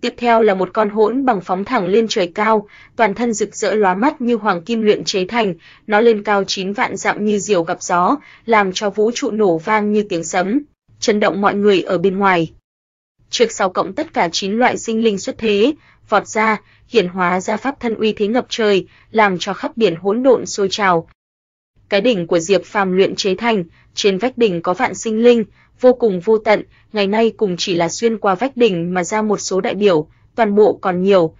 Tiếp theo là một con hỗn bằng phóng thẳng lên trời cao, toàn thân rực rỡ lóa mắt như hoàng kim luyện chế thành, nó lên cao chín vạn dặm như diều gặp gió, làm cho vũ trụ nổ vang như tiếng sấm, chấn động mọi người ở bên ngoài. Trước sau cộng tất cả chín loại sinh linh xuất thế, vọt ra, hiển hóa ra pháp thân uy thế ngập trời, làm cho khắp biển hỗn độn sôi trào. Cái đỉnh của Diệp Phàm luyện chế thành, trên vách đỉnh có vạn sinh linh, vô cùng vô tận, ngày nay cùng chỉ là xuyên qua vách đỉnh mà ra một số đại biểu, toàn bộ còn nhiều.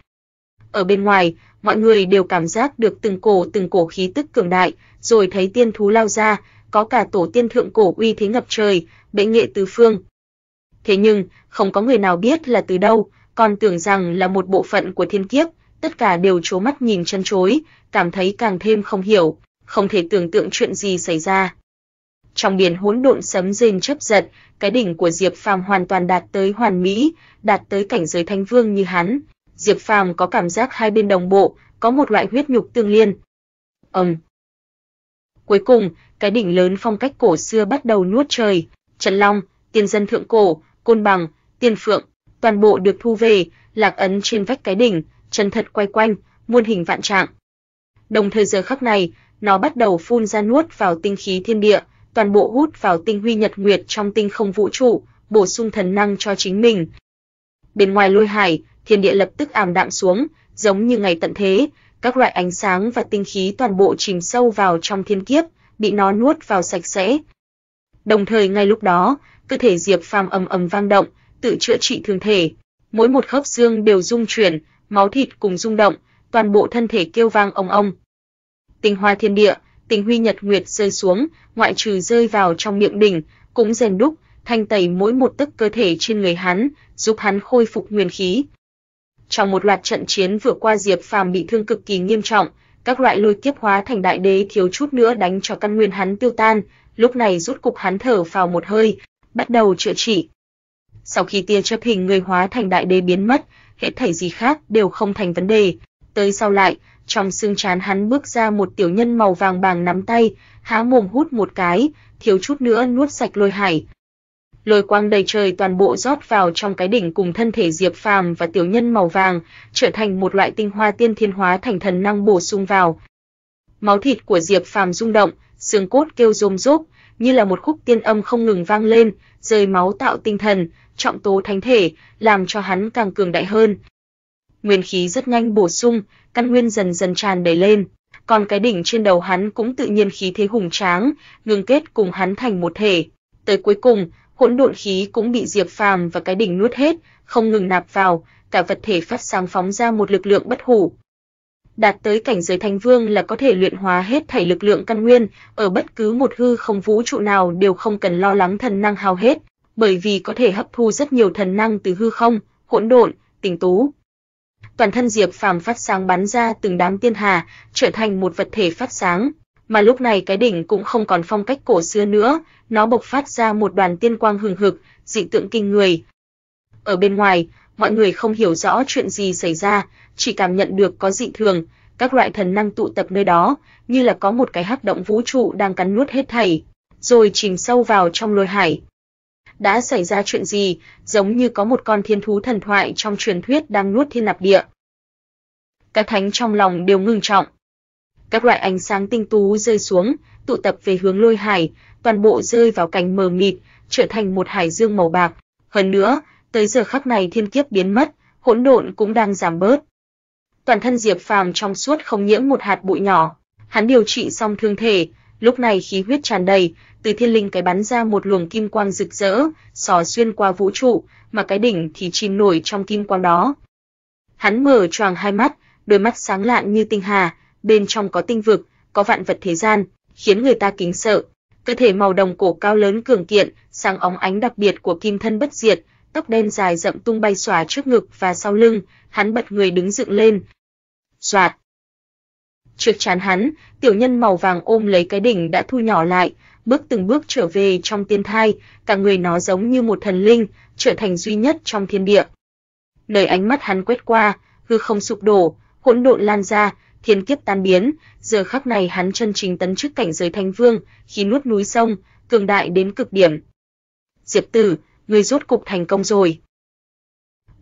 Ở bên ngoài, mọi người đều cảm giác được từng cổ từng cổ khí tức cường đại, rồi thấy tiên thú lao ra, có cả tổ tiên thượng cổ uy thế ngập trời, bệ nghệ tứ phương. Thế nhưng, không có người nào biết là từ đâu, còn tưởng rằng là một bộ phận của thiên kiếp, tất cả đều trố mắt nhìn chân chối, cảm thấy càng thêm không hiểu, không thể tưởng tượng chuyện gì xảy ra. Trong biển hỗn độn sấm rền chớp giật, cái đỉnh của Diệp Phàm hoàn toàn đạt tới hoàn mỹ, đạt tới cảnh giới thánh vương như hắn. Diệp Phàm có cảm giác hai bên đồng bộ, có một loại huyết nhục tương liên. Ầm. Cuối cùng, cái đỉnh lớn phong cách cổ xưa bắt đầu nuốt trời, Trần Long, Tiên dân thượng cổ, Côn Bằng, Tiên Phượng, toàn bộ được thu về, lạc ấn trên vách cái đỉnh, chân thật quay quanh, muôn hình vạn trạng. Đồng thời giờ khắc này, nó bắt đầu phun ra nuốt vào tinh khí thiên địa, toàn bộ hút vào tinh huy nhật nguyệt trong tinh không vũ trụ, bổ sung thần năng cho chính mình. Bên ngoài lôi hải, thiên địa lập tức ảm đạm xuống, giống như ngày tận thế, các loại ánh sáng và tinh khí toàn bộ chìm sâu vào trong thiên kiếp, bị nó nuốt vào sạch sẽ. Đồng thời ngay lúc đó, cơ thể Diệp Phàm ầm ầm vang động, tự chữa trị thương thể, mỗi một khớp xương đều rung chuyển, máu thịt cùng rung động, toàn bộ thân thể kêu vang ong ong. Tinh hoa thiên địa, tình huy nhật nguyệt rơi xuống, ngoại trừ rơi vào trong miệng đỉnh, cũng rèn đúc, thanh tẩy mỗi một tức cơ thể trên người hắn, giúp hắn khôi phục nguyên khí. Trong một loạt trận chiến vừa qua Diệp Phàm bị thương cực kỳ nghiêm trọng, các loại lôi kiếp hóa thành đại đế thiếu chút nữa đánh cho căn nguyên hắn tiêu tan, lúc này rút cục hắn thở phào một hơi, bắt đầu chữa trị. Sau khi tia chấp hình người hóa thành đại đế biến mất, hết thảy gì khác đều không thành vấn đề. Tới sau lại, trong xương chán hắn bước ra một tiểu nhân màu vàng bàng nắm tay, há mồm hút một cái, thiếu chút nữa nuốt sạch lôi hải. Lôi quang đầy trời toàn bộ rót vào trong cái đỉnh cùng thân thể Diệp Phàm và tiểu nhân màu vàng, trở thành một loại tinh hoa tiên thiên hóa thành thần năng bổ sung vào. Máu thịt của Diệp Phàm rung động, xương cốt kêu rôm rốp, như là một khúc tiên âm không ngừng vang lên, rơi máu tạo tinh thần, trọng tố thánh thể, làm cho hắn càng cường đại hơn nguyên khí rất nhanh bổ sung, căn nguyên dần dần tràn đầy lên. Còn cái đỉnh trên đầu hắn cũng tự nhiên khí thế hùng tráng, ngưng kết cùng hắn thành một thể. Tới cuối cùng, hỗn độn khí cũng bị Diệp Phàm và cái đỉnh nuốt hết, không ngừng nạp vào, cả vật thể phát sáng phóng ra một lực lượng bất hủ. Đạt tới cảnh giới Thánh Vương là có thể luyện hóa hết thảy lực lượng căn nguyên, ở bất cứ một hư không vũ trụ nào đều không cần lo lắng thần năng hao hết, bởi vì có thể hấp thu rất nhiều thần năng từ hư không, hỗn độn, tình tú, toàn thân Diệp Phàm phát sáng bắn ra từng đám tiên hà, trở thành một vật thể phát sáng, mà lúc này cái đỉnh cũng không còn phong cách cổ xưa nữa, nó bộc phát ra một đoàn tiên quang hừng hực, dị tượng kinh người. Ở bên ngoài, mọi người không hiểu rõ chuyện gì xảy ra, chỉ cảm nhận được có dị thường, các loại thần năng tụ tập nơi đó, như là có một cái hắc động vũ trụ đang cắn nuốt hết thảy, rồi chìm sâu vào trong lôi hải đã xảy ra chuyện gì, giống như có một con thiên thú thần thoại trong truyền thuyết đang nuốt thiên nạp địa. Các thánh trong lòng đều ngưng trọng. Các loại ánh sáng tinh tú rơi xuống, tụ tập về hướng lôi hải, toàn bộ rơi vào cảnh mờ mịt, trở thành một hải dương màu bạc. Hơn nữa, tới giờ khắc này thiên kiếp biến mất, hỗn độn cũng đang giảm bớt. Toàn thân Diệp Phàm trong suốt không nhiễm một hạt bụi nhỏ, hắn điều trị xong thương thể, Lúc này khí huyết tràn đầy, từ thiên linh cái bắn ra một luồng kim quang rực rỡ, xò xuyên qua vũ trụ, mà cái đỉnh thì chìm nổi trong kim quang đó. Hắn mở choàng hai mắt, đôi mắt sáng lạn như tinh hà, bên trong có tinh vực, có vạn vật thế gian, khiến người ta kính sợ. Cơ thể màu đồng cổ cao lớn cường kiện, sáng óng ánh đặc biệt của kim thân bất diệt, tóc đen dài rậm tung bay xòa trước ngực và sau lưng, hắn bật người đứng dựng lên. Soạt, Trước chán hắn, tiểu nhân màu vàng ôm lấy cái đỉnh đã thu nhỏ lại, bước từng bước trở về trong tiên thai, cả người nó giống như một thần linh, trở thành duy nhất trong thiên địa. Nơi ánh mắt hắn quét qua, hư không sụp đổ, hỗn độn lan ra, thiên kiếp tan biến, giờ khắc này hắn chân chính tấn chức cảnh giới thanh vương, khí nuốt núi sông, cường đại đến cực điểm. Diệp Tử, ngươi rốt cục thành công rồi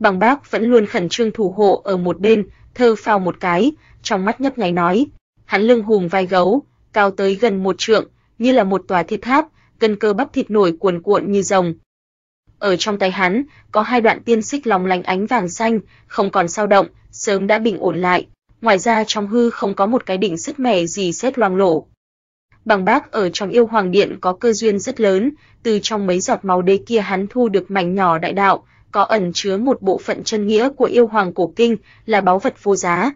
bằng bác vẫn luôn khẩn trương thủ hộ ở một bên, thơ phào một cái, trong mắt nhấp nháy nói. Hắn lưng hùng vai gấu, cao tới gần một trượng, như là một tòa thiết tháp, cân cơ bắp thịt nổi cuồn cuộn như rồng. Ở trong tay hắn, có hai đoạn tiên xích lòng lánh ánh vàng xanh, không còn sao động, sớm đã bình ổn lại. Ngoài ra trong hư không có một cái đỉnh sứt mẻ gì xét loang lổ. Bằng bác ở trong yêu hoàng điện có cơ duyên rất lớn, từ trong mấy giọt máu đế kia hắn thu được mảnh nhỏ đại đạo, có ẩn chứa một bộ phận chân nghĩa của yêu hoàng cổ kinh, là báu vật vô giá.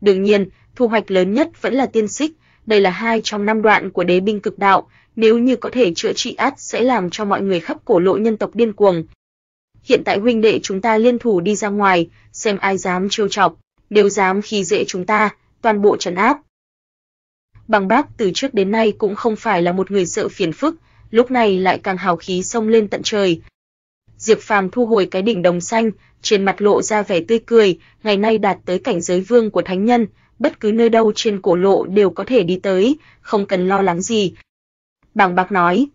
Đương nhiên, thu hoạch lớn nhất vẫn là tiên xích, đây là hai trong năm đoạn của đế binh cực đạo, nếu như có thể chữa trị ắt sẽ làm cho mọi người khắp cổ lộ nhân tộc điên cuồng. Hiện tại huynh đệ chúng ta liên thủ đi ra ngoài, xem ai dám trêu chọc, đều dám khi dễ chúng ta, toàn bộ trấn áp. Bằng bác từ trước đến nay cũng không phải là một người sợ phiền phức, lúc này lại càng hào khí xông lên tận trời, Diệp Phàm thu hồi cái đỉnh đồng xanh, trên mặt lộ ra vẻ tươi cười, ngày nay đạt tới cảnh giới vương của thánh nhân, bất cứ nơi đâu trên cổ lộ đều có thể đi tới, không cần lo lắng gì. Bàng Bạc nói: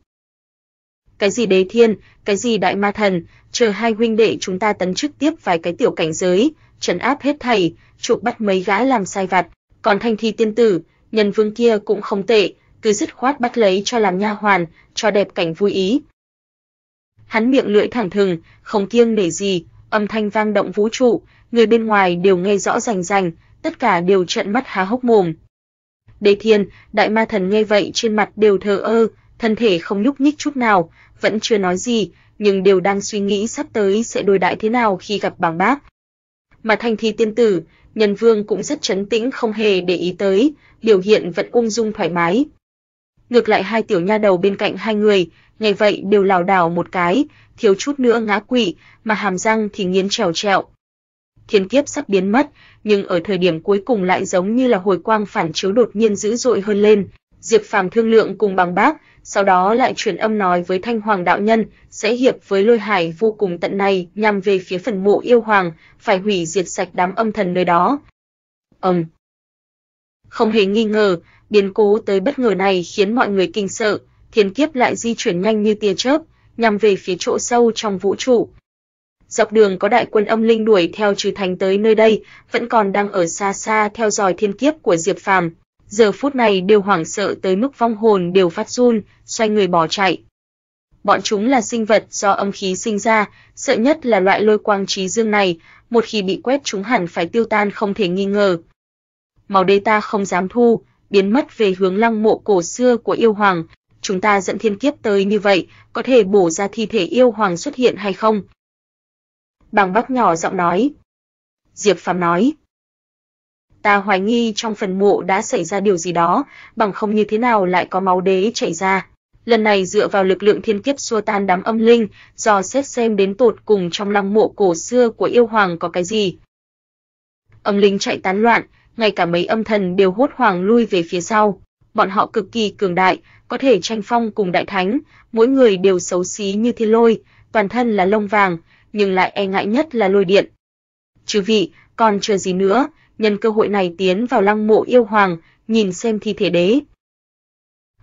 "Cái gì Đế Thiên, cái gì Đại Ma Thần, chờ hai huynh đệ chúng ta tấn chức tiếp vài cái tiểu cảnh giới, trấn áp hết thảy, chụp bắt mấy gã làm sai vặt, còn Thanh Thi tiên tử, nhân vương kia cũng không tệ." cứ dứt khoát bắt lấy cho làm nha hoàn, cho đẹp cảnh vui ý. Hắn miệng lưỡi thẳng thừng, không kiêng nể gì, âm thanh vang động vũ trụ, người bên ngoài đều nghe rõ rành rành, tất cả đều trợn mắt há hốc mồm. Đế Thiên, đại ma thần nghe vậy trên mặt đều thờ ơ, thân thể không nhúc nhích chút nào, vẫn chưa nói gì, nhưng đều đang suy nghĩ sắp tới sẽ đối đãi thế nào khi gặp bảng bác. Mà Thanh Thi tiên tử, Nhân Vương cũng rất trấn tĩnh không hề để ý tới, biểu hiện vẫn ung dung thoải mái, ngược lại hai tiểu nha đầu bên cạnh hai người, nghe vậy đều lảo đảo một cái, thiếu chút nữa ngã quỵ, mà hàm răng thì nghiến trèo trẹo. Thiên kiếp sắp biến mất, nhưng ở thời điểm cuối cùng lại giống như là hồi quang phản chiếu đột nhiên dữ dội hơn lên. Diệp Phàm thương lượng cùng bằng bác, sau đó lại truyền âm nói với Thanh Hoàng đạo nhân, sẽ hiệp với Lôi Hải vô cùng tận này, nhằm về phía phần mộ yêu hoàng, phải hủy diệt sạch đám âm thần nơi đó. Ầm. Không hề nghi ngờ, Biến cố tới bất ngờ này khiến mọi người kinh sợ, thiên kiếp lại di chuyển nhanh như tia chớp, nhằm về phía chỗ sâu trong vũ trụ. Dọc đường có đại quân âm linh đuổi theo trừ thành tới nơi đây, vẫn còn đang ở xa xa theo dõi thiên kiếp của Diệp Phàm. Giờ phút này đều hoảng sợ tới mức vong hồn đều phát run, xoay người bỏ chạy. Bọn chúng là sinh vật do âm khí sinh ra, sợ nhất là loại lôi quang trí dương này, một khi bị quét chúng hẳn phải tiêu tan không thể nghi ngờ. Màu đê ta không dám thu, biến mất về hướng lăng mộ cổ xưa của yêu hoàng, chúng ta dẫn thiên kiếp tới như vậy, có thể bổ ra thi thể yêu hoàng xuất hiện hay không? Bàng Bắc nhỏ giọng nói. Diệp Phàm nói. Ta hoài nghi trong phần mộ đã xảy ra điều gì đó, bằng không như thế nào lại có máu đế chảy ra. Lần này dựa vào lực lượng thiên kiếp xua tan đám âm linh, dò xét xem đến tột cùng trong lăng mộ cổ xưa của yêu hoàng có cái gì. Âm linh chạy tán loạn, ngay cả mấy âm thần đều hốt hoảng lui về phía sau. Bọn họ cực kỳ cường đại, có thể tranh phong cùng đại thánh, mỗi người đều xấu xí như thiên lôi, toàn thân là lông vàng, nhưng lại e ngại nhất là lôi điện. Chư vị, còn chờ gì nữa, nhân cơ hội này tiến vào lăng mộ yêu hoàng, nhìn xem thi thể đế.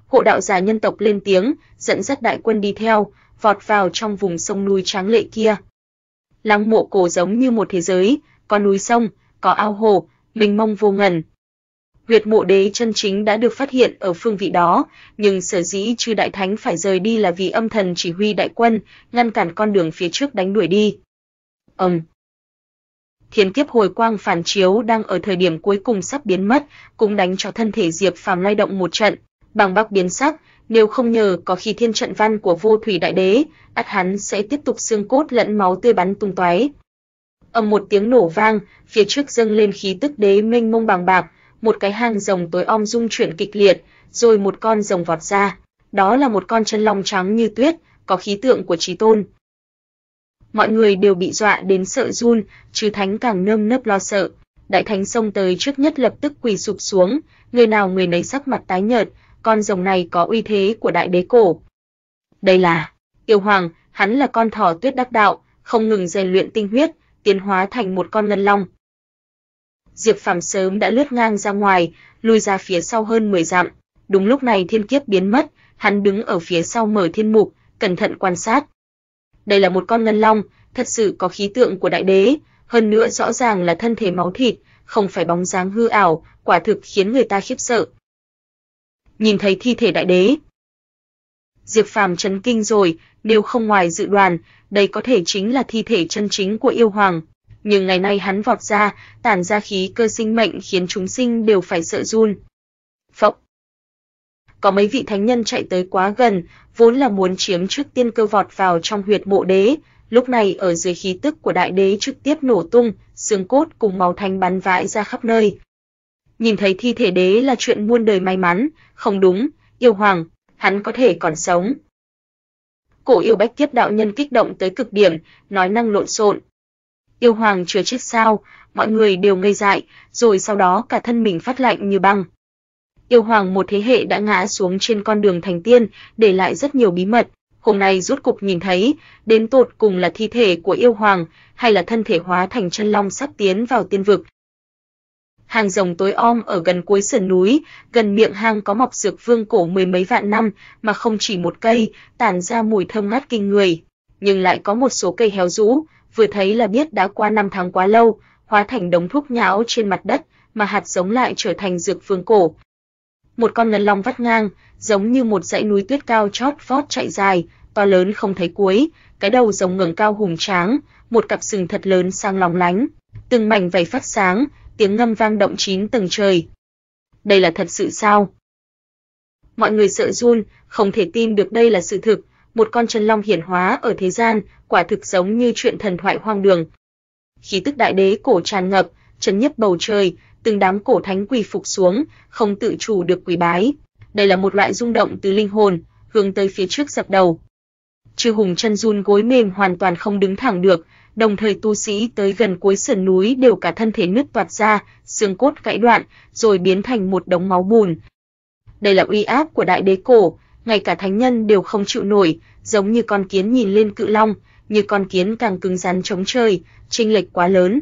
Hộ đạo giả nhân tộc lên tiếng, dẫn dắt đại quân đi theo, vọt vào trong vùng sông núi tráng lệ kia. Lăng mộ cổ giống như một thế giới, có núi sông, có ao hồ, mênh mông vô ngần. Huyệt mộ đế chân chính đã được phát hiện ở phương vị đó, nhưng sở dĩ chư đại thánh phải rời đi là vì âm thần chỉ huy đại quân ngăn cản con đường phía trước đánh đuổi đi. Ầm. Thiên kiếp hồi quang phản chiếu đang ở thời điểm cuối cùng sắp biến mất, cũng đánh cho thân thể Diệp Phàm lay động một trận, bằng bắc biến sắc, nếu không nhờ có khi thiên trận văn của Vô Thủy Đại Đế, ắt hắn sẽ tiếp tục xương cốt lẫn máu tươi bắn tung tóe, ầm một tiếng nổ vang, phía trước dâng lên khí tức đế minh mông bằng bạc, một cái hang rồng tối om rung chuyển kịch liệt, rồi một con rồng vọt ra. Đó là một con chân long trắng như tuyết, có khí tượng của trí tôn. Mọi người đều bị dọa đến sợ run, trừ thánh càng nơm nớp lo sợ. Đại thánh xông tới trước nhất lập tức quỳ sụp xuống, người nào người nấy sắc mặt tái nhợt, con rồng này có uy thế của đại đế cổ. Đây là, yêu hoàng, hắn là con thỏ tuyết đắc đạo, không ngừng rèn luyện tinh huyết, tiến hóa thành một con ngân long. Diệp Phàm sớm đã lướt ngang ra ngoài, lùi ra phía sau hơn 10 dặm. Đúng lúc này thiên kiếp biến mất, hắn đứng ở phía sau mở thiên mục, cẩn thận quan sát. Đây là một con ngân long, thật sự có khí tượng của đại đế, hơn nữa rõ ràng là thân thể máu thịt, không phải bóng dáng hư ảo, quả thực khiến người ta khiếp sợ. Nhìn thấy thi thể đại đế, Diệp Phàm chấn kinh rồi, nếu không ngoài dự đoán, đây có thể chính là thi thể chân chính của yêu hoàng. Nhưng ngày nay hắn vọt ra, tản ra khí cơ sinh mệnh khiến chúng sinh đều phải sợ run. Phộng. Có mấy vị thánh nhân chạy tới quá gần, vốn là muốn chiếm trước tiên cơ vọt vào trong huyệt mộ đế, lúc này ở dưới khí tức của đại đế trực tiếp nổ tung, xương cốt cùng máu thanh bắn vãi ra khắp nơi. Nhìn thấy thi thể đế là chuyện muôn đời may mắn, không đúng, yêu hoàng, hắn có thể còn sống. Cổ yêu bách kiếp đạo nhân kích động tới cực điểm, nói năng lộn xộn. Yêu hoàng chưa chết sao, mọi người đều ngây dại, rồi sau đó cả thân mình phát lạnh như băng. Yêu hoàng một thế hệ đã ngã xuống trên con đường thành tiên, để lại rất nhiều bí mật, hôm nay rốt cục nhìn thấy, đến tột cùng là thi thể của yêu hoàng hay là thân thể hóa thành chân long sắp tiến vào tiên vực, hàng rồng tối om ở gần cuối sườn núi, gần miệng hang có mọc dược vương cổ mười mấy vạn năm, mà không chỉ một cây, tản ra mùi thơm ngát kinh người, nhưng lại có một số cây héo rũ, vừa thấy là biết đã qua năm tháng quá lâu, hóa thành đống thuốc nhão trên mặt đất, mà hạt giống lại trở thành dược vương cổ. Một con ngân long vắt ngang, giống như một dãy núi tuyết cao chót vót chạy dài, to lớn không thấy cuối, cái đầu rồng ngẩng cao hùng tráng, một cặp sừng thật lớn sang lòng lánh, từng mảnh vảy phát sáng, tiếng ngâm vang động chín tầng trời. Đây là thật sự sao? Mọi người sợ run, không thể tin được đây là sự thực, một con chân long hiển hóa ở thế gian, quả thực giống như chuyện thần thoại hoang đường. Khí tức đại đế cổ tràn ngập, chấn nhấp bầu trời, từng đám cổ thánh quỳ phục xuống, không tự chủ được quỳ bái. Đây là một loại rung động từ linh hồn, hướng tới phía trước dập đầu. Chư Hùng chân run gối mềm hoàn toàn không đứng thẳng được, đồng thời tu sĩ tới gần cuối sườn núi đều cả thân thể nứt toạt ra, xương cốt gãy đoạn, rồi biến thành một đống máu bùn. Đây là uy áp của đại đế cổ, ngay cả thánh nhân đều không chịu nổi, giống như con kiến nhìn lên cự long, như con kiến càng cứng rắn chống trời, chênh lệch quá lớn.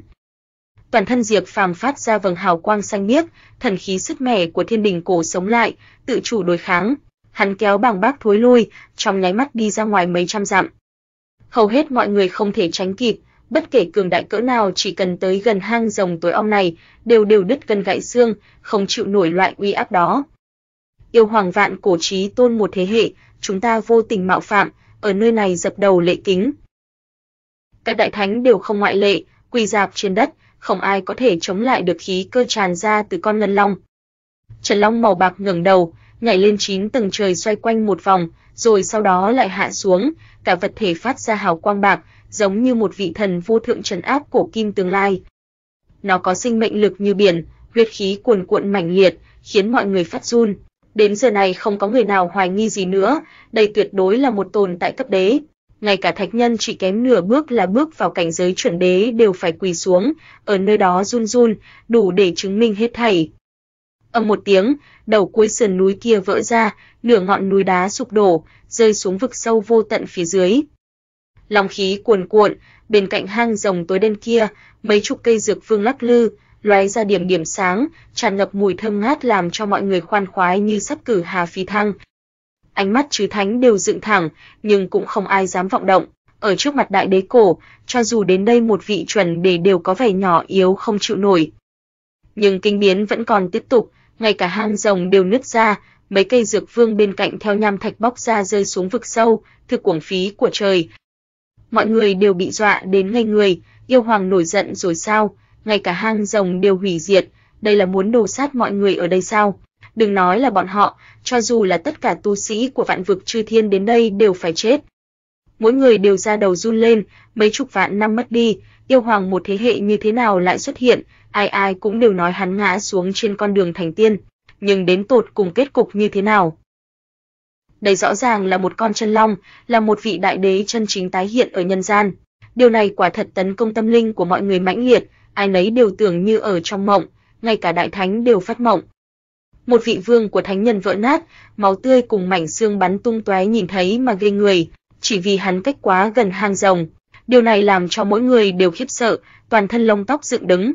Toàn thân Diệp Phàm phát ra vầng hào quang xanh biếc, thần khí sức mẻ của thiên đình cổ sống lại, tự chủ đối kháng. Hắn kéo bằng bác thối lui, trong nháy mắt đi ra ngoài mấy trăm dặm hầu hết mọi người không thể tránh kịp, bất kể cường đại cỡ nào chỉ cần tới gần hang rồng tối om này, đều đều đứt gân gãy xương, không chịu nổi loại uy áp đó. Yêu hoàng vạn cổ chí tôn một thế hệ, chúng ta vô tình mạo phạm, ở nơi này dập đầu lễ kính. Các đại thánh đều không ngoại lệ, quỳ dạp trên đất, không ai có thể chống lại được khí cơ tràn ra từ con ngân long. Trần Long màu bạc ngẩng đầu, nhảy lên chín tầng trời xoay quanh một vòng, rồi sau đó lại hạ xuống, cả vật thể phát ra hào quang bạc, giống như một vị thần vô thượng trấn áp cổ kim tương lai. Nó có sinh mệnh lực như biển, huyết khí cuồn cuộn mãnh liệt, khiến mọi người phát run. Đến giờ này không có người nào hoài nghi gì nữa, đây tuyệt đối là một tồn tại cấp đế. Ngay cả thạch nhân chỉ kém nửa bước là bước vào cảnh giới chuẩn đế đều phải quỳ xuống, ở nơi đó run run, đủ để chứng minh hết thảy ầm một tiếng, đầu cuối sườn núi kia vỡ ra, nửa ngọn núi đá sụp đổ, rơi xuống vực sâu vô tận phía dưới. Lòng khí cuồn cuộn, bên cạnh hang rồng tối đen kia, mấy chục cây dược vương lắc lư, lóe ra điểm điểm sáng, tràn ngập mùi thơm ngát làm cho mọi người khoan khoái như sắp cử hà phi thăng. Ánh mắt chư thánh đều dựng thẳng, nhưng cũng không ai dám vọng động. Ở trước mặt đại đế cổ, cho dù đến đây một vị chuẩn đề đều có vẻ nhỏ yếu không chịu nổi. Nhưng kinh biến vẫn còn tiếp tục, ngay cả hang rồng đều nứt ra, mấy cây dược vương bên cạnh theo nham thạch bóc ra rơi xuống vực sâu, thực cuồng phí của trời. Mọi người đều bị dọa đến ngây người, yêu hoàng nổi giận rồi sao, ngay cả hang rồng đều hủy diệt, đây là muốn đồ sát mọi người ở đây sao? Đừng nói là bọn họ, cho dù là tất cả tu sĩ của vạn vực chư thiên đến đây đều phải chết. Mỗi người đều ra đầu run lên, mấy chục vạn năm mất đi, yêu hoàng một thế hệ như thế nào lại xuất hiện, ai ai cũng đều nói hắn ngã xuống trên con đường thành tiên, nhưng đến tột cùng kết cục như thế nào? Đây rõ ràng là một con chân long, là một vị đại đế chân chính tái hiện ở nhân gian. Điều này quả thật tấn công tâm linh của mọi người mãnh liệt, ai nấy đều tưởng như ở trong mộng, ngay cả đại thánh đều phát mộng. Một vị vương của thánh nhân vỡ nát, máu tươi cùng mảnh xương bắn tung tóe nhìn thấy mà ghê người, chỉ vì hắn cách quá gần hang rồng. Điều này làm cho mỗi người đều khiếp sợ, toàn thân lông tóc dựng đứng,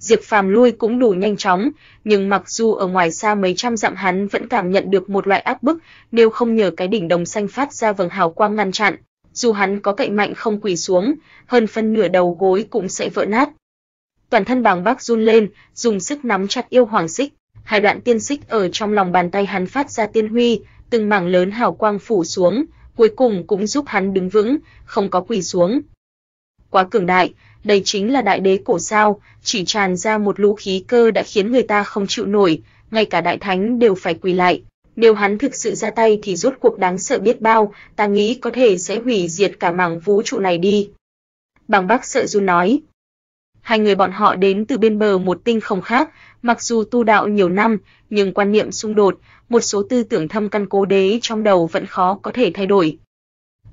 Diệp Phàm lui cũng đủ nhanh chóng, nhưng mặc dù ở ngoài xa mấy trăm dặm hắn vẫn cảm nhận được một loại áp bức, nếu không nhờ cái đỉnh đồng xanh phát ra vầng hào quang ngăn chặn, dù hắn có cậy mạnh không quỳ xuống, hơn phân nửa đầu gối cũng sẽ vỡ nát. Toàn thân Bàng Bác run lên, dùng sức nắm chặt yêu hoàng xích, hai đoạn tiên xích ở trong lòng bàn tay hắn phát ra tiên huy, từng mảng lớn hào quang phủ xuống, cuối cùng cũng giúp hắn đứng vững, không có quỳ xuống, quá cường đại, đây chính là đại đế cổ sao, chỉ tràn ra một lũ khí cơ đã khiến người ta không chịu nổi, ngay cả đại thánh đều phải quỳ lại. Nếu hắn thực sự ra tay thì rốt cuộc đáng sợ biết bao, ta nghĩ có thể sẽ hủy diệt cả mảng vũ trụ này đi. Bàng bác sợ run nói. Hai người bọn họ đến từ bên bờ một tinh không khác, mặc dù tu đạo nhiều năm, nhưng quan niệm xung đột, một số tư tưởng thâm căn cố đế trong đầu vẫn khó có thể thay đổi.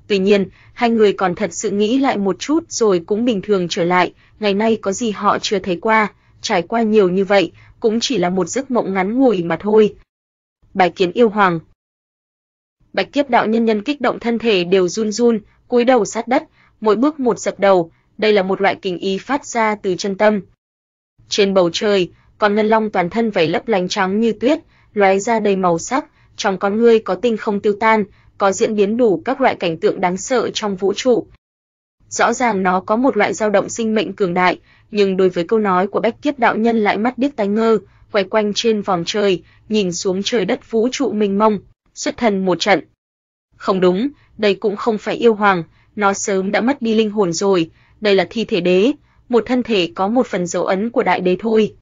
Tuy nhiên, hai người còn thật sự nghĩ lại một chút rồi cũng bình thường trở lại, ngày nay có gì họ chưa thấy qua, trải qua nhiều như vậy, cũng chỉ là một giấc mộng ngắn ngủi mà thôi. Bài kiến yêu hoàng Bạch Kiếp đạo nhân nhân kích động thân thể đều run run, cúi đầu sát đất, mỗi bước một dập đầu, đây là một loại kinh ý phát ra từ chân tâm. Trên bầu trời, con ngân long toàn thân vảy lấp lánh trắng như tuyết, lóe ra đầy màu sắc, trong con ngươi có tinh không tiêu tan, có diễn biến đủ các loại cảnh tượng đáng sợ trong vũ trụ. Rõ ràng nó có một loại dao động sinh mệnh cường đại, nhưng đối với câu nói của Bách Kiếp đạo nhân lại mắt điếc tai ngơ, quay quanh trên vòng trời, nhìn xuống trời đất vũ trụ mênh mông, xuất thần một trận. Không đúng, đây cũng không phải yêu hoàng, nó sớm đã mất đi linh hồn rồi, đây là thi thể đế, một thân thể có một phần dấu ấn của đại đế thôi.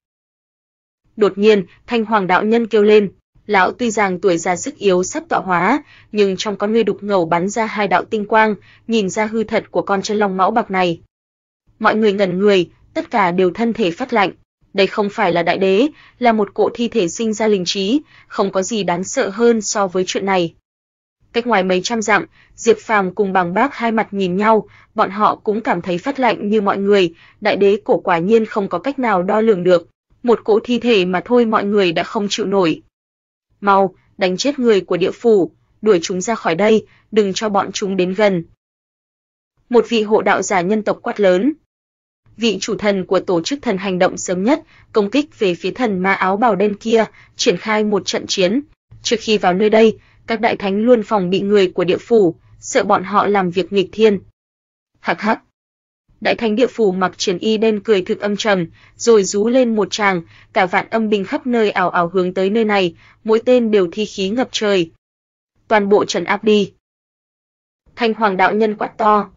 Đột nhiên, Thanh Hoàng đạo nhân kêu lên, lão tuy rằng tuổi già sức yếu sắp tọa hóa, nhưng trong con ngươi đục ngầu bắn ra hai đạo tinh quang, nhìn ra hư thật của con chân long mão bạc này. Mọi người ngẩn người, tất cả đều thân thể phát lạnh. Đây không phải là đại đế, là một cỗ thi thể sinh ra linh trí, không có gì đáng sợ hơn so với chuyện này. Cách ngoài mấy trăm dặm, Diệp Phàm cùng Bàng Bác hai mặt nhìn nhau, bọn họ cũng cảm thấy phát lạnh như mọi người, đại đế cổ quả nhiên không có cách nào đo lường được, một cỗ thi thể mà thôi mọi người đã không chịu nổi, mau, đánh chết người của địa phủ, đuổi chúng ra khỏi đây, đừng cho bọn chúng đến gần. Một vị hộ đạo giả nhân tộc quát lớn. Vị chủ thần của tổ chức thần hành động sớm nhất, công kích về phía thần ma áo bào đen kia, triển khai một trận chiến. Trước khi vào nơi đây, các đại thánh luôn phòng bị người của địa phủ, sợ bọn họ làm việc nghịch thiên. Hắc hắc, đại thánh địa phủ mặc triển y đen cười thực âm trầm, rồi rú lên một tràng, cả vạn âm binh khắp nơi ảo ảo hướng tới nơi này, mỗi tên đều thi khí ngập trời. Toàn bộ trấn áp đi. Thanh Hoàng đạo nhân quát to.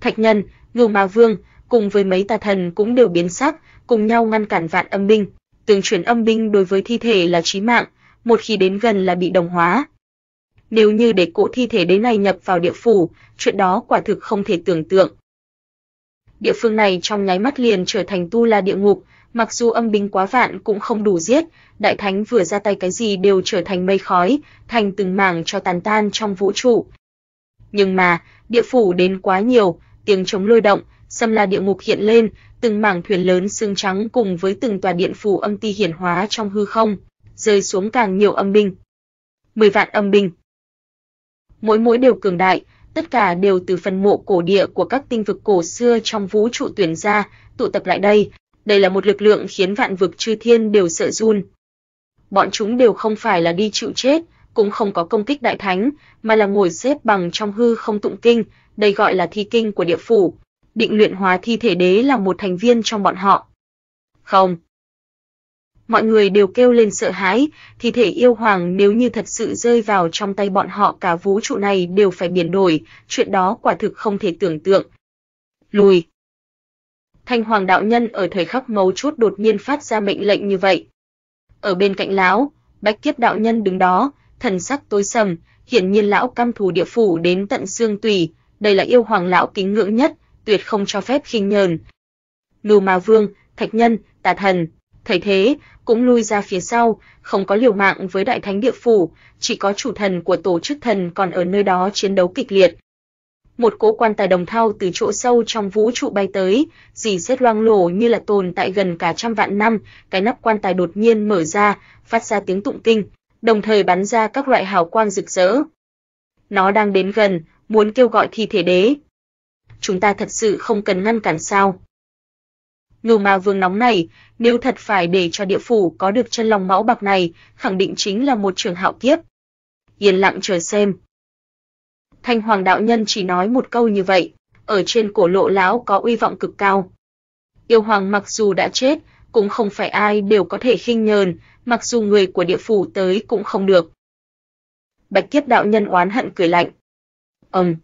Thạch nhân, Ngưu Ma Vương cùng với mấy tà thần cũng đều biến sắc, cùng nhau ngăn cản vạn âm binh. Tường chuyển âm binh đối với thi thể là chí mạng, một khi đến gần là bị đồng hóa. Nếu như để cỗ thi thể đấy này nhập vào địa phủ, chuyện đó quả thực không thể tưởng tượng địa phương này trong nháy mắt liền trở thành tu la địa ngục, mặc dù âm binh quá vạn cũng không đủ giết, đại thánh vừa ra tay cái gì đều trở thành mây khói, thành từng mảng cho tàn tan trong vũ trụ. Nhưng mà, địa phủ đến quá nhiều, tiếng trống lôi động, xâm la địa ngục hiện lên, từng mảng thuyền lớn xương trắng cùng với từng tòa điện phủ âm ti hiển hóa trong hư không, rơi xuống càng nhiều âm binh. mười vạn âm binh. Mỗi mỗi đều cường đại, tất cả đều từ phần mộ cổ địa của các tinh vực cổ xưa trong vũ trụ tuyển ra, tụ tập lại đây. Đây là một lực lượng khiến vạn vực chư thiên đều sợ run. Bọn chúng đều không phải là đi chịu chết, cũng không có công kích đại thánh, mà là ngồi xếp bằng trong hư không tụng kinh, đây gọi là thi kinh của địa phủ. Định luyện hóa thi thể đế là một thành viên trong bọn họ. Không, mọi người đều kêu lên sợ hãi, thi thể yêu hoàng nếu như thật sự rơi vào trong tay bọn họ cả vũ trụ này đều phải biến đổi, chuyện đó quả thực không thể tưởng tượng. Lùi! Thanh hoàng đạo nhân ở thời khắc mấu chốt đột nhiên phát ra mệnh lệnh như vậy. Ở bên cạnh lão, bách kiếp đạo nhân đứng đó, thần sắc tối sầm, hiển nhiên lão căm thù địa phủ đến tận xương tùy, đây là yêu hoàng lão kính ngưỡng nhất, tuyệt không cho phép khinh nhờn. Nù Ma Vương, Thạch Nhân, Tà Thần, thấy thế, cũng lui ra phía sau, không có liều mạng với đại thánh địa phủ, chỉ có chủ thần của tổ chức thần còn ở nơi đó chiến đấu kịch liệt. Một cỗ quan tài đồng thau từ chỗ sâu trong vũ trụ bay tới, dì xét loang lổ như là tồn tại gần cả trăm vạn năm, cái nắp quan tài đột nhiên mở ra, phát ra tiếng tụng kinh, đồng thời bắn ra các loại hào quang rực rỡ. Nó đang đến gần, muốn kêu gọi thi thể đế. Chúng ta thật sự không cần ngăn cản sao? Ngưu Ma Vương nóng này, nếu thật phải để cho địa phủ có được chân long mão bạc này, khẳng định chính là một trường hạo kiếp. Yên lặng chờ xem. Thanh Hoàng đạo nhân chỉ nói một câu như vậy, ở trên cổ lộ lão có uy vọng cực cao. Yêu hoàng mặc dù đã chết, cũng không phải ai đều có thể khinh nhờn, mặc dù người của địa phủ tới cũng không được. Bạch Kiếp đạo nhân oán hận cười lạnh. Ừm,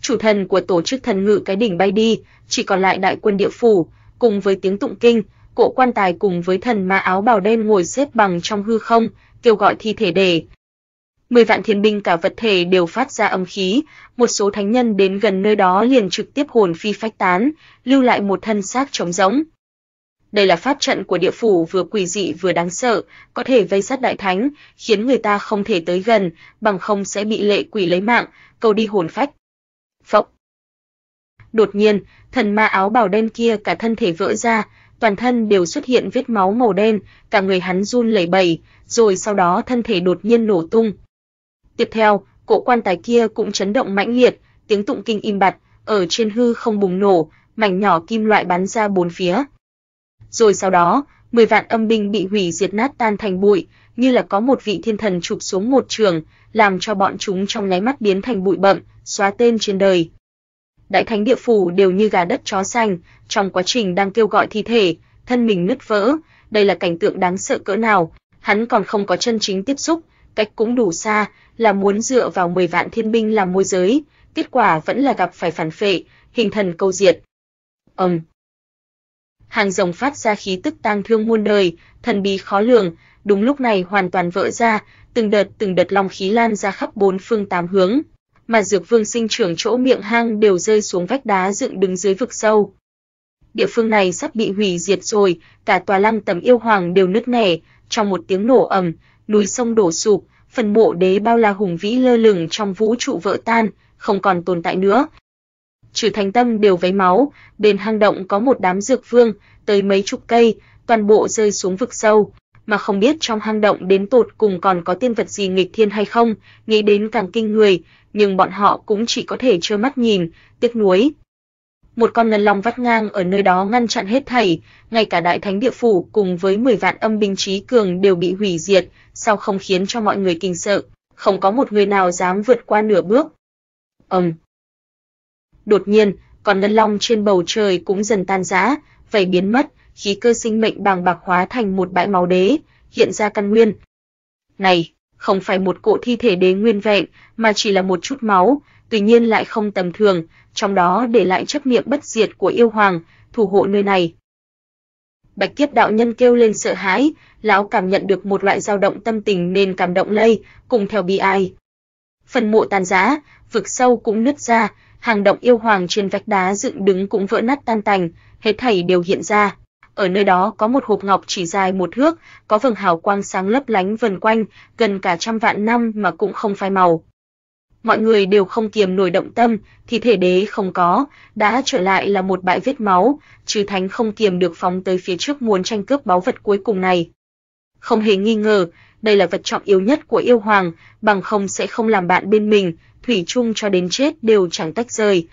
Chủ thần của tổ chức thần ngự cái đỉnh bay đi, chỉ còn lại đại quân địa phủ, cùng với tiếng tụng kinh, cỗ quan tài cùng với thần ma áo bào đen ngồi xếp bằng trong hư không, kêu gọi thi thể để. Mười vạn thiên binh cả vật thể đều phát ra âm khí, một số thánh nhân đến gần nơi đó liền trực tiếp hồn phi phách tán, lưu lại một thân xác trống rỗng. Đây là pháp trận của địa phủ vừa quỷ dị vừa đáng sợ, có thể vây sát đại thánh, khiến người ta không thể tới gần, bằng không sẽ bị lệ quỷ lấy mạng, cầu đi hồn phách. Phộng. Đột nhiên, thần ma áo bào đen kia cả thân thể vỡ ra, toàn thân đều xuất hiện vết máu màu đen, cả người hắn run lẩy bẩy, rồi sau đó thân thể đột nhiên nổ tung. Tiếp theo, cổ quan tài kia cũng chấn động mãnh liệt, tiếng tụng kinh im bặt, ở trên hư không bùng nổ, mảnh nhỏ kim loại bắn ra bốn phía. Rồi sau đó, 10 vạn âm binh bị hủy diệt nát tan thành bụi, như là có một vị thiên thần chụp xuống một trường, làm cho bọn chúng trong nháy mắt biến thành bụi bặm, xóa tên trên đời. Đại thánh địa phủ đều như gà đất chó xanh, trong quá trình đang kêu gọi thi thể, thân mình nứt vỡ, đây là cảnh tượng đáng sợ cỡ nào, hắn còn không có chân chính tiếp xúc, cách cũng đủ xa, là muốn dựa vào 10 vạn thiên binh làm môi giới, kết quả vẫn là gặp phải phản phệ, hình thần câu diệt. Ầm. Hàng rồng phát ra khí tức tang thương muôn đời, thần bí khó lường, đúng lúc này hoàn toàn vỡ ra, từng đợt từng đợt long khí lan ra khắp bốn phương tám hướng, mà dược vương sinh trưởng chỗ miệng hang đều rơi xuống vách đá dựng đứng dưới vực sâu. Địa phương này sắp bị hủy diệt rồi, cả tòa lăng tầm yêu hoàng đều nứt nẻ, trong một tiếng nổ ầm, núi sông đổ sụp, phần mộ đế bao la hùng vĩ lơ lửng trong vũ trụ vỡ tan, không còn tồn tại nữa. Trừ thành tâm đều vấy máu, bên hang động có một đám dược vương, tới mấy chục cây, toàn bộ rơi xuống vực sâu mà không biết trong hang động đến tột cùng còn có tiên vật gì nghịch thiên hay không, nghĩ đến càng kinh người, nhưng bọn họ cũng chỉ có thể trơ mắt nhìn, tiếc nuối. Một con ngân long vắt ngang ở nơi đó ngăn chặn hết thảy, ngay cả đại thánh địa phủ cùng với 10 vạn âm binh trí cường đều bị hủy diệt, sao không khiến cho mọi người kinh sợ, không có một người nào dám vượt qua nửa bước. Ầm. Đột nhiên, con ngân long trên bầu trời cũng dần tan rã, vậy biến mất, khí cơ sinh mệnh bàng bạc hóa thành một bãi máu đế, hiện ra căn nguyên. Này, không phải một cỗ thi thể đế nguyên vẹn, mà chỉ là một chút máu, tuy nhiên lại không tầm thường, trong đó để lại chấp niệm bất diệt của yêu hoàng, thủ hộ nơi này. Bạch Kiếp đạo nhân kêu lên sợ hãi, lão cảm nhận được một loại dao động tâm tình nên cảm động lây, cùng theo bi ai. Phần mộ tàn giá vực sâu cũng nứt ra, hàng động yêu hoàng trên vách đá dựng đứng cũng vỡ nát tan tành, hết thảy đều hiện ra. Ở nơi đó có một hộp ngọc chỉ dài một thước, có vầng hào quang sáng lấp lánh vần quanh, gần cả trăm vạn năm mà cũng không phai màu. Mọi người đều không kiềm nổi động tâm, thì thể đế không có, đã trở lại là một bãi vết máu, trừ thánh không kiềm được phóng tới phía trước muốn tranh cướp báu vật cuối cùng này. Không hề nghi ngờ, đây là vật trọng yếu nhất của yêu hoàng, bằng không sẽ không làm bạn bên mình, thủy chung cho đến chết đều chẳng tách rời.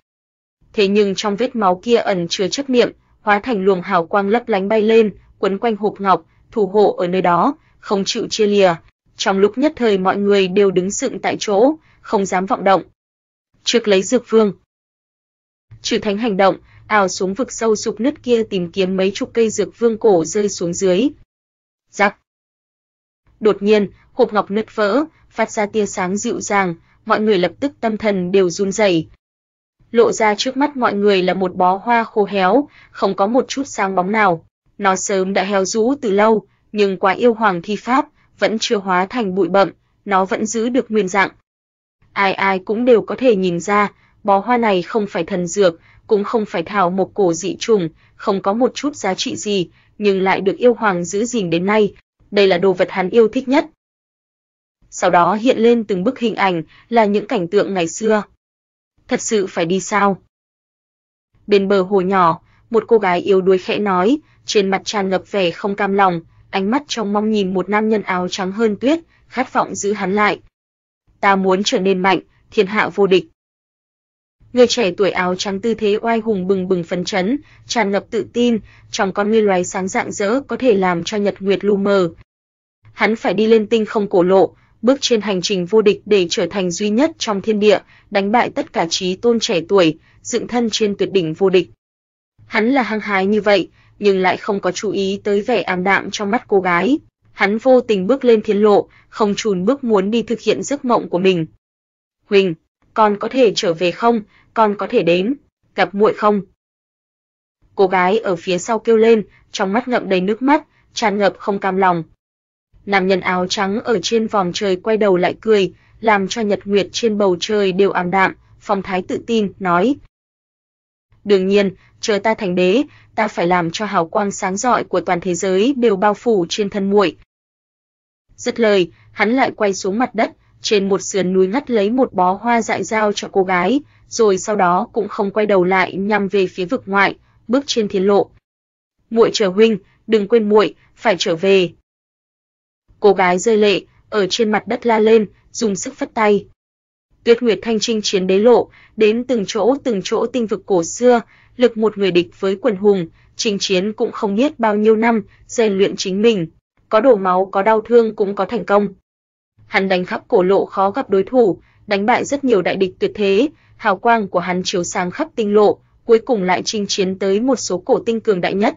Thế nhưng trong vết máu kia ẩn chứa chấp niệm, hóa thành luồng hào quang lấp lánh bay lên, quấn quanh hộp ngọc, thủ hộ ở nơi đó, không chịu chia lìa. Trong lúc nhất thời mọi người đều đứng sững tại chỗ, không dám vọng động. Trước lấy Dược Vương, Trừ Thánh hành động, ào xuống vực sâu sụp nứt kia tìm kiếm mấy chục cây Dược Vương cổ rơi xuống dưới. giặc. Đột nhiên, hộp ngọc nứt vỡ, phát ra tia sáng dịu dàng, mọi người lập tức tâm thần đều run rẩy, lộ ra trước mắt mọi người là một bó hoa khô héo, không có một chút sáng bóng nào. Nó sớm đã héo rũ từ lâu, nhưng quá yêu hoàng thi pháp vẫn chưa hóa thành bụi bậm, nó vẫn giữ được nguyên dạng. Ai ai cũng đều có thể nhìn ra, bó hoa này không phải thần dược, cũng không phải thảo một cổ dị trùng, không có một chút giá trị gì, nhưng lại được yêu hoàng giữ gìn đến nay, đây là đồ vật hắn yêu thích nhất. Sau đó hiện lên từng bức hình ảnh là những cảnh tượng ngày xưa, thật sự phải đi sao? Bên bờ hồ nhỏ, một cô gái yếu đuối khẽ nói, trên mặt tràn ngập vẻ không cam lòng, ánh mắt trong mong nhìn một nam nhân áo trắng hơn tuyết, khát vọng giữ hắn lại. Ta muốn trở nên mạnh, thiên hạ vô địch. Người trẻ tuổi áo trắng tư thế oai hùng bừng bừng phấn chấn, tràn ngập tự tin, trong con ngươi loài sáng rạng rỡ có thể làm cho nhật nguyệt lu mờ. Hắn phải đi lên tinh không cổ lộ, bước trên hành trình vô địch để trở thành duy nhất trong thiên địa, đánh bại tất cả trí tôn trẻ tuổi, dựng thân trên tuyệt đỉnh vô địch. Hắn là hăng hái như vậy, nhưng lại không có chú ý tới vẻ ảm đạm trong mắt cô gái. Hắn vô tình bước lên thiên lộ, không chùn bước muốn đi thực hiện giấc mộng của mình. "Huỳnh, con có thể trở về không? Con có thể đến, gặp muội không?" Cô gái ở phía sau kêu lên, trong mắt ngậm đầy nước mắt, tràn ngập không cam lòng nam nhân áo trắng ở trên vòng trời quay đầu lại cười, làm cho nhật nguyệt trên bầu trời đều ảm đạm, phong thái tự tin nói: "Đương nhiên, chờ ta thành đế, ta phải làm cho hào quang sáng rọi của toàn thế giới đều bao phủ trên thân muội." Dứt lời, hắn lại quay xuống mặt đất, trên một sườn núi ngắt lấy một bó hoa dại giao cho cô gái, rồi sau đó cũng không quay đầu lại nhằm về phía vực ngoại, bước trên thiên lộ. "Muội chờ huynh, đừng quên muội, phải trở về, cô gái rơi lệ, ở trên mặt đất la lên, dùng sức phất tay. Tuyết Nguyệt Thanh Trinh chiến đế lộ, đến từng chỗ từng chỗ tinh vực cổ xưa, lực một người địch với quần hùng, chinh chiến cũng không biết bao nhiêu năm, rèn luyện chính mình, có đổ máu có đau thương cũng có thành công. Hắn đánh khắp cổ lộ khó gặp đối thủ, đánh bại rất nhiều đại địch tuyệt thế, hào quang của hắn chiếu sáng khắp tinh lộ, cuối cùng lại chinh chiến tới một số cổ tinh cường đại nhất.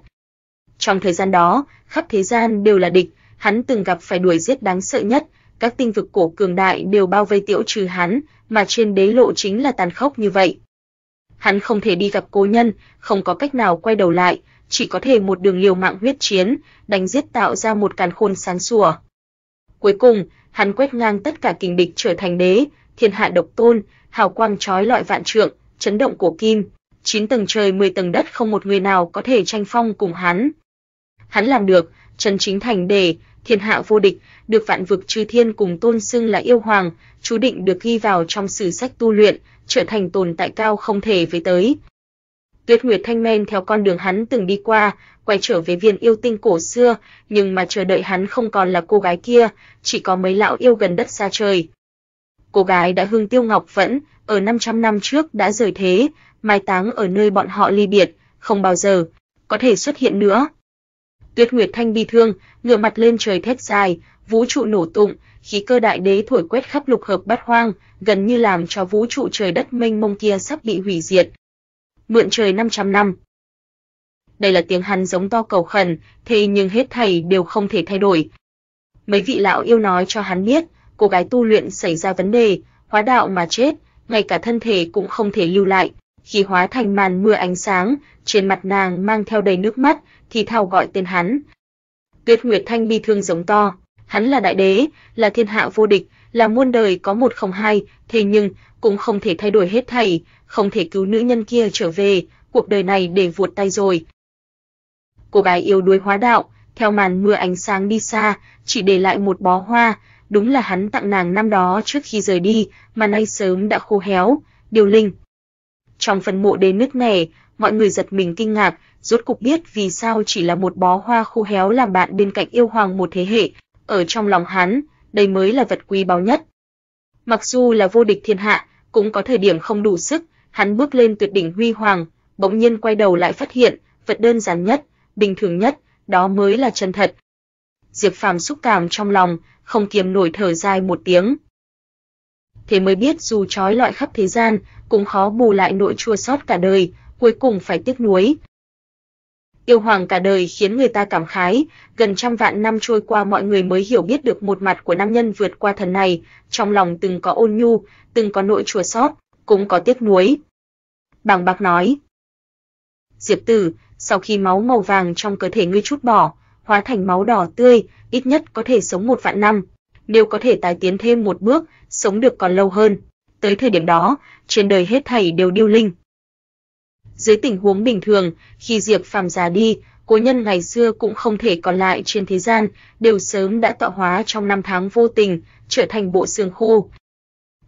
Trong thời gian đó, khắp thế gian đều là địch, hắn từng gặp phải đuổi giết đáng sợ nhất, các tinh vực cổ cường đại đều bao vây tiễu trừ hắn, mà trên đế lộ chính là tàn khốc như vậy. Hắn không thể đi gặp cô nhân, không có cách nào quay đầu lại, chỉ có thể một đường liều mạng huyết chiến, đánh giết tạo ra một càn khôn sáng sủa. Cuối cùng, hắn quét ngang tất cả kình địch trở thành đế, thiên hạ độc tôn, hào quang chói lọi vạn trượng, chấn động của kim, chín tầng trời mười tầng đất không một người nào có thể tranh phong cùng hắn. Hắn làm được, chân chính thành đề, thiên hạ vô địch, được vạn vực chư thiên cùng tôn xưng là yêu hoàng, chú định được ghi vào trong sử sách tu luyện, trở thành tồn tại cao không thể với tới. Tuyết Nguyệt Thanh Men theo con đường hắn từng đi qua, quay trở về viên yêu tinh cổ xưa, nhưng mà chờ đợi hắn không còn là cô gái kia, chỉ có mấy lão yêu gần đất xa trời. Cô gái đã hương tiêu ngọc vẫn, ở 500 năm trước đã rời thế, mai táng ở nơi bọn họ ly biệt, không bao giờ có thể xuất hiện nữa. Tuyết Nguyệt Thanh bi thương, ngửa mặt lên trời thét dài, vũ trụ nổ tung, khí cơ đại đế thổi quét khắp lục hợp bát hoang, gần như làm cho vũ trụ trời đất mênh mông kia sắp bị hủy diệt. Mượn trời 500 năm. Đây là tiếng hắn giống to cầu khẩn, thế nhưng hết thảy đều không thể thay đổi. Mấy vị lão yêu nói cho hắn biết, cô gái tu luyện xảy ra vấn đề, hóa đạo mà chết, ngay cả thân thể cũng không thể lưu lại, khi hóa thành màn mưa ánh sáng, trên mặt nàng mang theo đầy nước mắt, thì thào gọi tên hắn. tuyệt Nguyệt Thanh bi thương giống to, hắn là đại đế, là thiên hạ vô địch, là muôn đời có một không hai, thế nhưng cũng không thể thay đổi hết thảy, không thể cứu nữ nhân kia trở về, cuộc đời này để vuột tay rồi. Cô gái yêu đuối hóa đạo, theo màn mưa ánh sáng đi xa, chỉ để lại một bó hoa, đúng là hắn tặng nàng năm đó trước khi rời đi, mà nay sớm đã khô héo, điều linh. Trong phần mộ đế nứt nẻ, mọi người giật mình kinh ngạc, rốt cục biết vì sao chỉ là một bó hoa khô héo làm bạn bên cạnh yêu hoàng một thế hệ, ở trong lòng hắn, đây mới là vật quý báu nhất. Mặc dù là vô địch thiên hạ, cũng có thời điểm không đủ sức, hắn bước lên tuyệt đỉnh huy hoàng, bỗng nhiên quay đầu lại phát hiện, vật đơn giản nhất, bình thường nhất, đó mới là chân thật. Diệp Phàm xúc cảm trong lòng, không kiềm nổi thở dài một tiếng. Thế mới biết dù trói lọi khắp thế gian, cũng khó bù lại nỗi chua xót cả đời, cuối cùng phải tiếc nuối, yêu hoàng cả đời khiến người ta cảm khái, gần trăm vạn năm trôi qua mọi người mới hiểu biết được một mặt của nam nhân vượt qua thần này, trong lòng từng có ôn nhu, từng có nỗi chua xót, cũng có tiếc nuối. Bàng bạc nói: "Diệp Tử, sau khi máu màu vàng trong cơ thể ngươi chút bỏ, hóa thành máu đỏ tươi, ít nhất có thể sống một vạn năm, nếu có thể tái tiến thêm một bước, sống được còn lâu hơn. Tới thời điểm đó, trên đời hết thảy đều điêu linh, dưới tình huống bình thường, khi Diệp Phàm già đi, cố nhân ngày xưa cũng không thể còn lại trên thế gian, đều sớm đã tọa hóa trong năm tháng vô tình, trở thành bộ xương khô.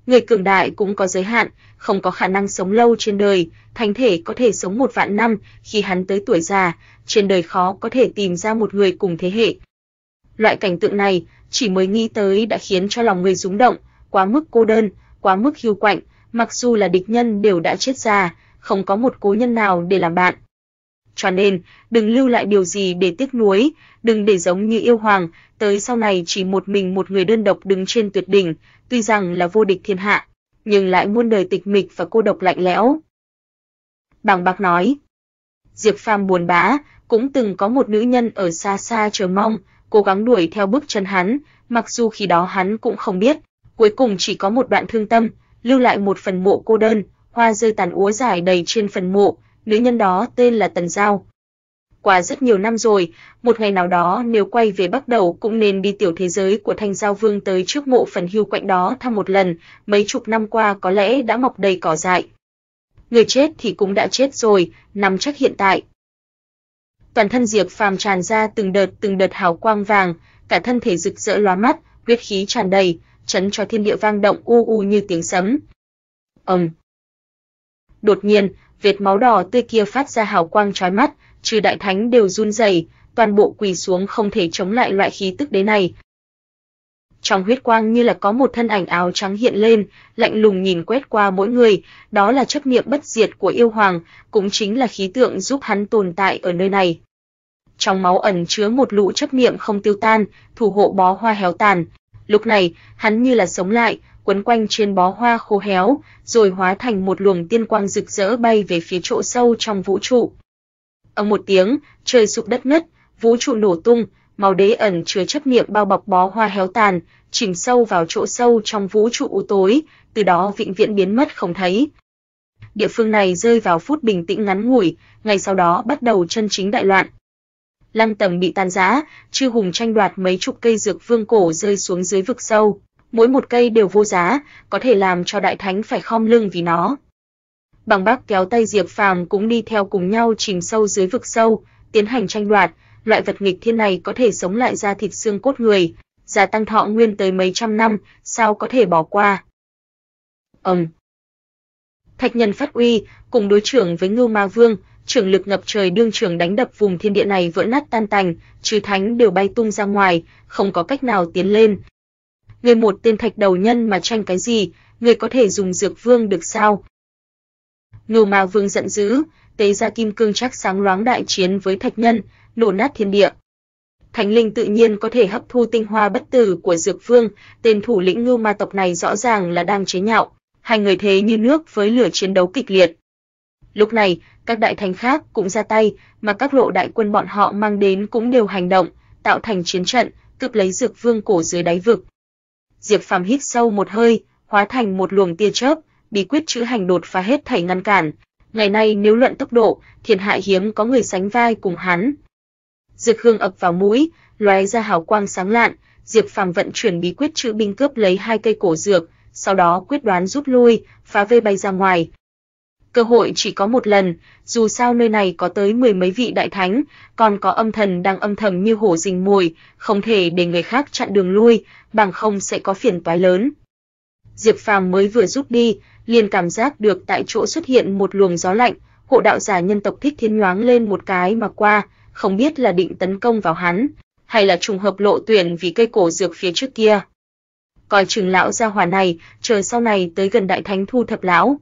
Người cường đại cũng có giới hạn, không có khả năng sống lâu trên đời, thánh thể có thể sống một vạn năm, khi hắn tới tuổi già, trên đời khó có thể tìm ra một người cùng thế hệ. Loại cảnh tượng này, chỉ mới nghĩ tới đã khiến cho lòng người rúng động, quá mức cô đơn, quá mức hiu quạnh, mặc dù là địch nhân đều đã chết già, không có một cố nhân nào để làm bạn. Cho nên, đừng lưu lại điều gì để tiếc nuối, đừng để giống như yêu hoàng, tới sau này chỉ một mình một người đơn độc đứng trên tuyệt đỉnh, tuy rằng là vô địch thiên hạ, nhưng lại muôn đời tịch mịch và cô độc lạnh lẽo. Bàng Bạc nói. Diệp Phàm buồn bã, cũng từng có một nữ nhân ở xa xa chờ mong, cố gắng đuổi theo bước chân hắn, mặc dù khi đó hắn cũng không biết, cuối cùng chỉ có một đoạn thương tâm, lưu lại một phần mộ cô đơn, hoa rơi tàn úa dài đầy trên phần mộ, nữ nhân đó tên là Tần Giao. Qua rất nhiều năm rồi, một ngày nào đó nếu quay về bắt đầu cũng nên đi tiểu thế giới của Thanh Giao Vương tới trước mộ phần hưu quạnh đó thăm một lần, mấy chục năm qua có lẽ đã mọc đầy cỏ dại. Người chết thì cũng đã chết rồi, nằm chắc hiện tại. Toàn thân Diệp Phàm tràn ra từng đợt từng đợt hào quang vàng, cả thân thể rực rỡ lóa mắt, huyết khí tràn đầy, chấn cho thiên địa vang động u u như tiếng sấm. Ầm. Ừ. Đột nhiên, vệt máu đỏ tươi kia phát ra hào quang chói mắt, trừ đại thánh đều run rẩy, toàn bộ quỳ xuống không thể chống lại loại khí tức đế này. Trong huyết quang như là có một thân ảnh áo trắng hiện lên, lạnh lùng nhìn quét qua mỗi người, đó là chấp niệm bất diệt của yêu hoàng, cũng chính là khí tượng giúp hắn tồn tại ở nơi này. Trong máu ẩn chứa một lũ chấp niệm không tiêu tan, thủ hộ bó hoa héo tàn. Lúc này, hắn như là sống lại, quấn quanh trên bó hoa khô héo, rồi hóa thành một luồng tiên quang rực rỡ bay về phía chỗ sâu trong vũ trụ. Ông một tiếng, trời sụp đất nứt, vũ trụ nổ tung, màu đế ẩn chứa chấp niệm bao bọc bó hoa héo tàn, chìm sâu vào chỗ sâu trong vũ trụ u tối, từ đó vĩnh viễn biến mất không thấy. Địa phương này rơi vào phút bình tĩnh ngắn ngủi, ngày sau đó bắt đầu chân chính đại loạn. Lăng Tầm bị tan rã, chư hùng tranh đoạt mấy chục cây dược vương cổ rơi xuống dưới vực sâu, mỗi một cây đều vô giá, có thể làm cho đại thánh phải khom lưng vì nó. Bằng bác kéo tay Diệp Phàm cũng đi theo cùng nhau chìm sâu dưới vực sâu, tiến hành tranh đoạt, loại vật nghịch thiên này có thể sống lại ra thịt xương cốt người, gia tăng thọ nguyên tới mấy trăm năm, sao có thể bỏ qua. Ầm. Thạch Nhân phát uy, cùng đối trưởng với Ngưu Ma Vương, trưởng lực ngập trời đương trường đánh đập vùng thiên địa này vỡ nát tan tành, chư thánh đều bay tung ra ngoài, không có cách nào tiến lên, người một tên thạch đầu nhân mà tranh cái gì, người có thể dùng dược vương được sao? Ngưu Ma Vương giận dữ, tế ra kim cương chắc sáng loáng đại chiến với thạch nhân, nổ nát thiên địa. Thánh linh tự nhiên có thể hấp thu tinh hoa bất tử của Dược Vương, tên thủ lĩnh Ngưu Ma tộc này rõ ràng là đang chế nhạo, hai người thế như nước với lửa chiến đấu kịch liệt. Lúc này, các đại thành khác cũng ra tay, mà các lộ đại quân bọn họ mang đến cũng đều hành động, tạo thành chiến trận, cướp lấy Dược Vương cổ dưới đáy vực. Diệp Phàm hít sâu một hơi, hóa thành một luồng tia chớp, bí quyết chữ hành đột phá hết thảy ngăn cản. Ngày nay nếu luận tốc độ, Thiên Hạ hiếm có người sánh vai cùng hắn. Dược hương ập vào mũi, lóe ra hào quang sáng lạn, Diệp Phàm vận chuyển bí quyết chữ binh cướp lấy hai cây cổ dược, sau đó quyết đoán rút lui, phá vây bay ra ngoài, cơ hội chỉ có một lần, dù sao nơi này có tới mười mấy vị đại thánh, còn có âm thần đang âm thầm như hổ rình mồi, không thể để người khác chặn đường lui, bằng không sẽ có phiền toái lớn. Diệp Phàm mới vừa rút đi, liền cảm giác được tại chỗ xuất hiện một luồng gió lạnh, hộ đạo giả nhân tộc thích thiên nhoáng lên một cái mà qua, không biết là định tấn công vào hắn, hay là trùng hợp lộ tuyển vì cây cổ dược phía trước kia. Coi chừng lão gia hỏa này, chờ sau này tới gần đại thánh thu thập lão,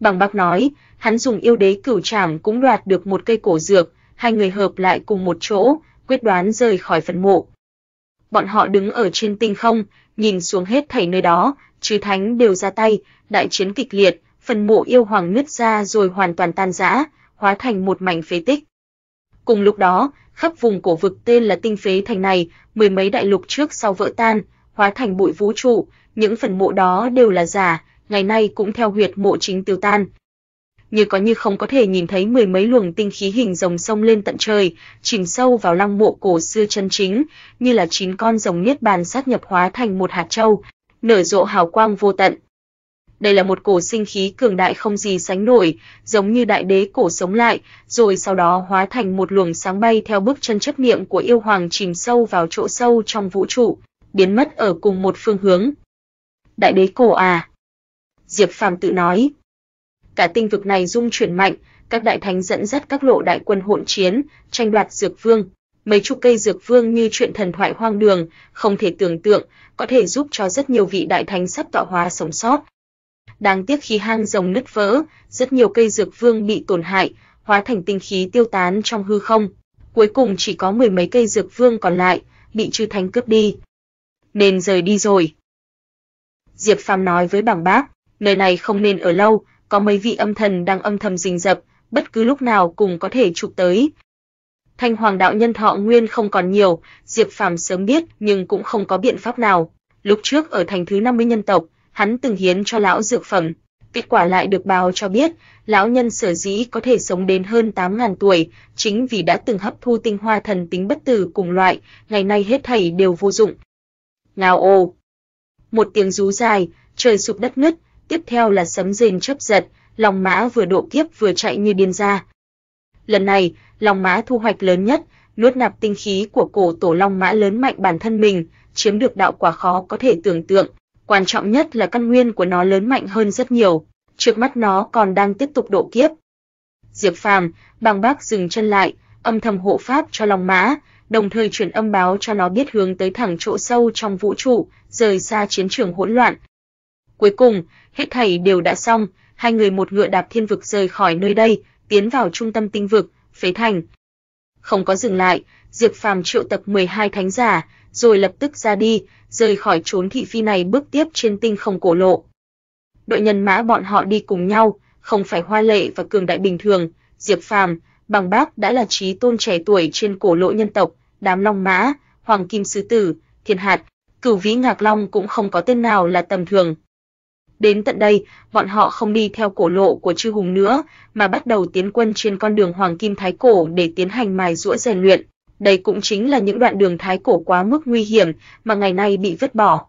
Bằng bác nói, hắn dùng yêu đế cửu trảm cũng đoạt được một cây cổ dược, hai người hợp lại cùng một chỗ, quyết đoán rời khỏi phần mộ. Bọn họ đứng ở trên tinh không, nhìn xuống hết thảy nơi đó, chư thánh đều ra tay, đại chiến kịch liệt, phần mộ yêu hoàng nứt ra rồi hoàn toàn tan rã, hóa thành một mảnh phế tích. Cùng lúc đó, khắp vùng cổ vực tên là tinh phế thành này, mười mấy đại lục trước sau vỡ tan, hóa thành bụi vũ trụ, những phần mộ đó đều là giả, ngày nay cũng theo huyệt mộ chính tiêu tan. Như có như không có thể nhìn thấy mười mấy luồng tinh khí hình rồng sông lên tận trời, chìm sâu vào lăng mộ cổ xưa chân chính, như là chín con rồng niết bàn sát nhập hóa thành một hạt châu, nở rộ hào quang vô tận. Đây là một cổ sinh khí cường đại không gì sánh nổi, giống như đại đế cổ sống lại, rồi sau đó hóa thành một luồng sáng bay theo bước chân chấp niệm của yêu hoàng chìm sâu vào chỗ sâu trong vũ trụ, biến mất ở cùng một phương hướng. Đại đế cổ à, Diệp Phàm tự nói. Cả tinh vực này rung chuyển mạnh, các đại thánh dẫn dắt các lộ đại quân hỗn chiến, tranh đoạt dược vương. Mấy chục cây dược vương như chuyện thần thoại hoang đường, không thể tưởng tượng, có thể giúp cho rất nhiều vị đại thánh sắp tọa hóa sống sót. Đáng tiếc khi hang rồng nứt vỡ, rất nhiều cây dược vương bị tổn hại, hóa thành tinh khí tiêu tán trong hư không. Cuối cùng chỉ có mười mấy cây dược vương còn lại, bị chư thánh cướp đi. Nên rời đi rồi. Diệp Phàm nói với bảng bác nơi này không nên ở lâu, có mấy vị âm thần đang âm thầm rình rập, bất cứ lúc nào cũng có thể chụp tới. Thanh Hoàng đạo nhân thọ nguyên không còn nhiều, Diệp Phàm sớm biết nhưng cũng không có biện pháp nào. Lúc trước ở thành thứ 50 nhân tộc, hắn từng hiến cho lão dược phẩm, kết quả lại được báo cho biết, lão nhân sở dĩ có thể sống đến hơn 8000 tuổi, chính vì đã từng hấp thu tinh hoa thần tính bất tử cùng loại, ngày nay hết thảy đều vô dụng. Ngao ô. Một tiếng rú dài, trời sụp đất nứt, tiếp theo là sấm rền chớp giật, long mã vừa độ kiếp vừa chạy như điên ra. Lần này, long mã thu hoạch lớn nhất, nuốt nạp tinh khí của cổ tổ long mã lớn mạnh bản thân mình, chiếm được đạo quả khó có thể tưởng tượng, quan trọng nhất là căn nguyên của nó lớn mạnh hơn rất nhiều, trước mắt nó còn đang tiếp tục độ kiếp. Diệp Phàm, Bàng Bác dừng chân lại, âm thầm hộ pháp cho Long Mã, đồng thời truyền âm báo cho nó biết hướng tới thẳng chỗ sâu trong vũ trụ, rời xa chiến trường hỗn loạn, Cuối cùng, hết thảy đều đã xong, hai người một ngựa đạp thiên vực rời khỏi nơi đây, tiến vào trung tâm tinh vực, phế thành. Không có dừng lại, Diệp Phàm triệu tập 12 thánh giả, rồi lập tức ra đi, rời khỏi chốn thị phi này bước tiếp trên tinh không cổ lộ. Đội nhân mã bọn họ đi cùng nhau, không phải hoa lệ và cường đại bình thường, Diệp Phàm, bằng bác đã là trí tôn trẻ tuổi trên cổ lộ nhân tộc, đám long mã, hoàng kim sứ tử, thiên hạt, cửu vĩ ngạc long cũng không có tên nào là tầm thường. Đến tận đây, bọn họ không đi theo cổ lộ của chư hùng nữa, mà bắt đầu tiến quân trên con đường Hoàng Kim Thái Cổ để tiến hành mài giũa rèn luyện. Đây cũng chính là những đoạn đường thái cổ quá mức nguy hiểm mà ngày nay bị vứt bỏ.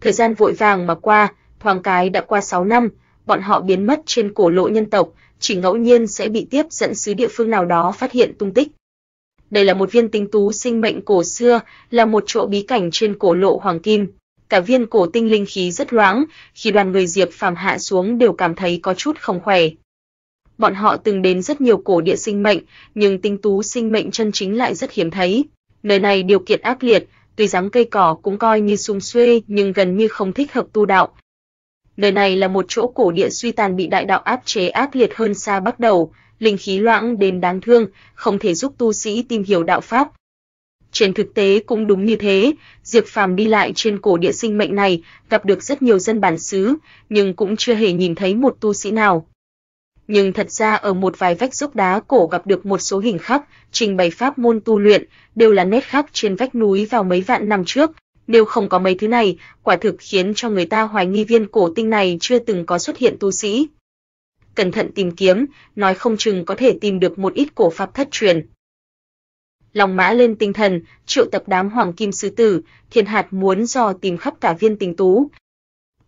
Thời gian vội vàng mà qua, thoáng cái đã qua 6 năm, bọn họ biến mất trên cổ lộ nhân tộc, chỉ ngẫu nhiên sẽ bị tiếp dẫn sứ địa phương nào đó phát hiện tung tích. Đây là một viên tinh tú sinh mệnh cổ xưa, là một chỗ bí cảnh trên cổ lộ hoàng kim, cả viên cổ tinh linh khí rất loãng, khi đoàn người Diệp Phàm hạ xuống đều cảm thấy có chút không khỏe. Bọn họ từng đến rất nhiều cổ địa sinh mệnh, nhưng tinh tú sinh mệnh chân chính lại rất hiếm thấy. Nơi này điều kiện ác liệt, tuy rằng cây cỏ cũng coi như sung xuê nhưng gần như không thích hợp tu đạo. Nơi này là một chỗ cổ địa suy tàn bị đại đạo áp chế ác liệt hơn xa bắt đầu, linh khí loãng đến đáng thương, không thể giúp tu sĩ tìm hiểu đạo pháp, trên thực tế cũng đúng như thế, Diệp Phàm đi lại trên cổ địa sinh mệnh này, gặp được rất nhiều dân bản xứ, nhưng cũng chưa hề nhìn thấy một tu sĩ nào. Nhưng thật ra ở một vài vách dốc đá cổ gặp được một số hình khắc, trình bày pháp môn tu luyện, đều là nét khắc trên vách núi vào mấy vạn năm trước, nếu không có mấy thứ này, quả thực khiến cho người ta hoài nghi viên cổ tinh này chưa từng có xuất hiện tu sĩ. Cẩn thận tìm kiếm, nói không chừng có thể tìm được một ít cổ pháp thất truyền lòng mã lên tinh thần, triệu tập đám hoàng kim sứ tử, thiên hạt muốn dò tìm khắp cả viên tình tú.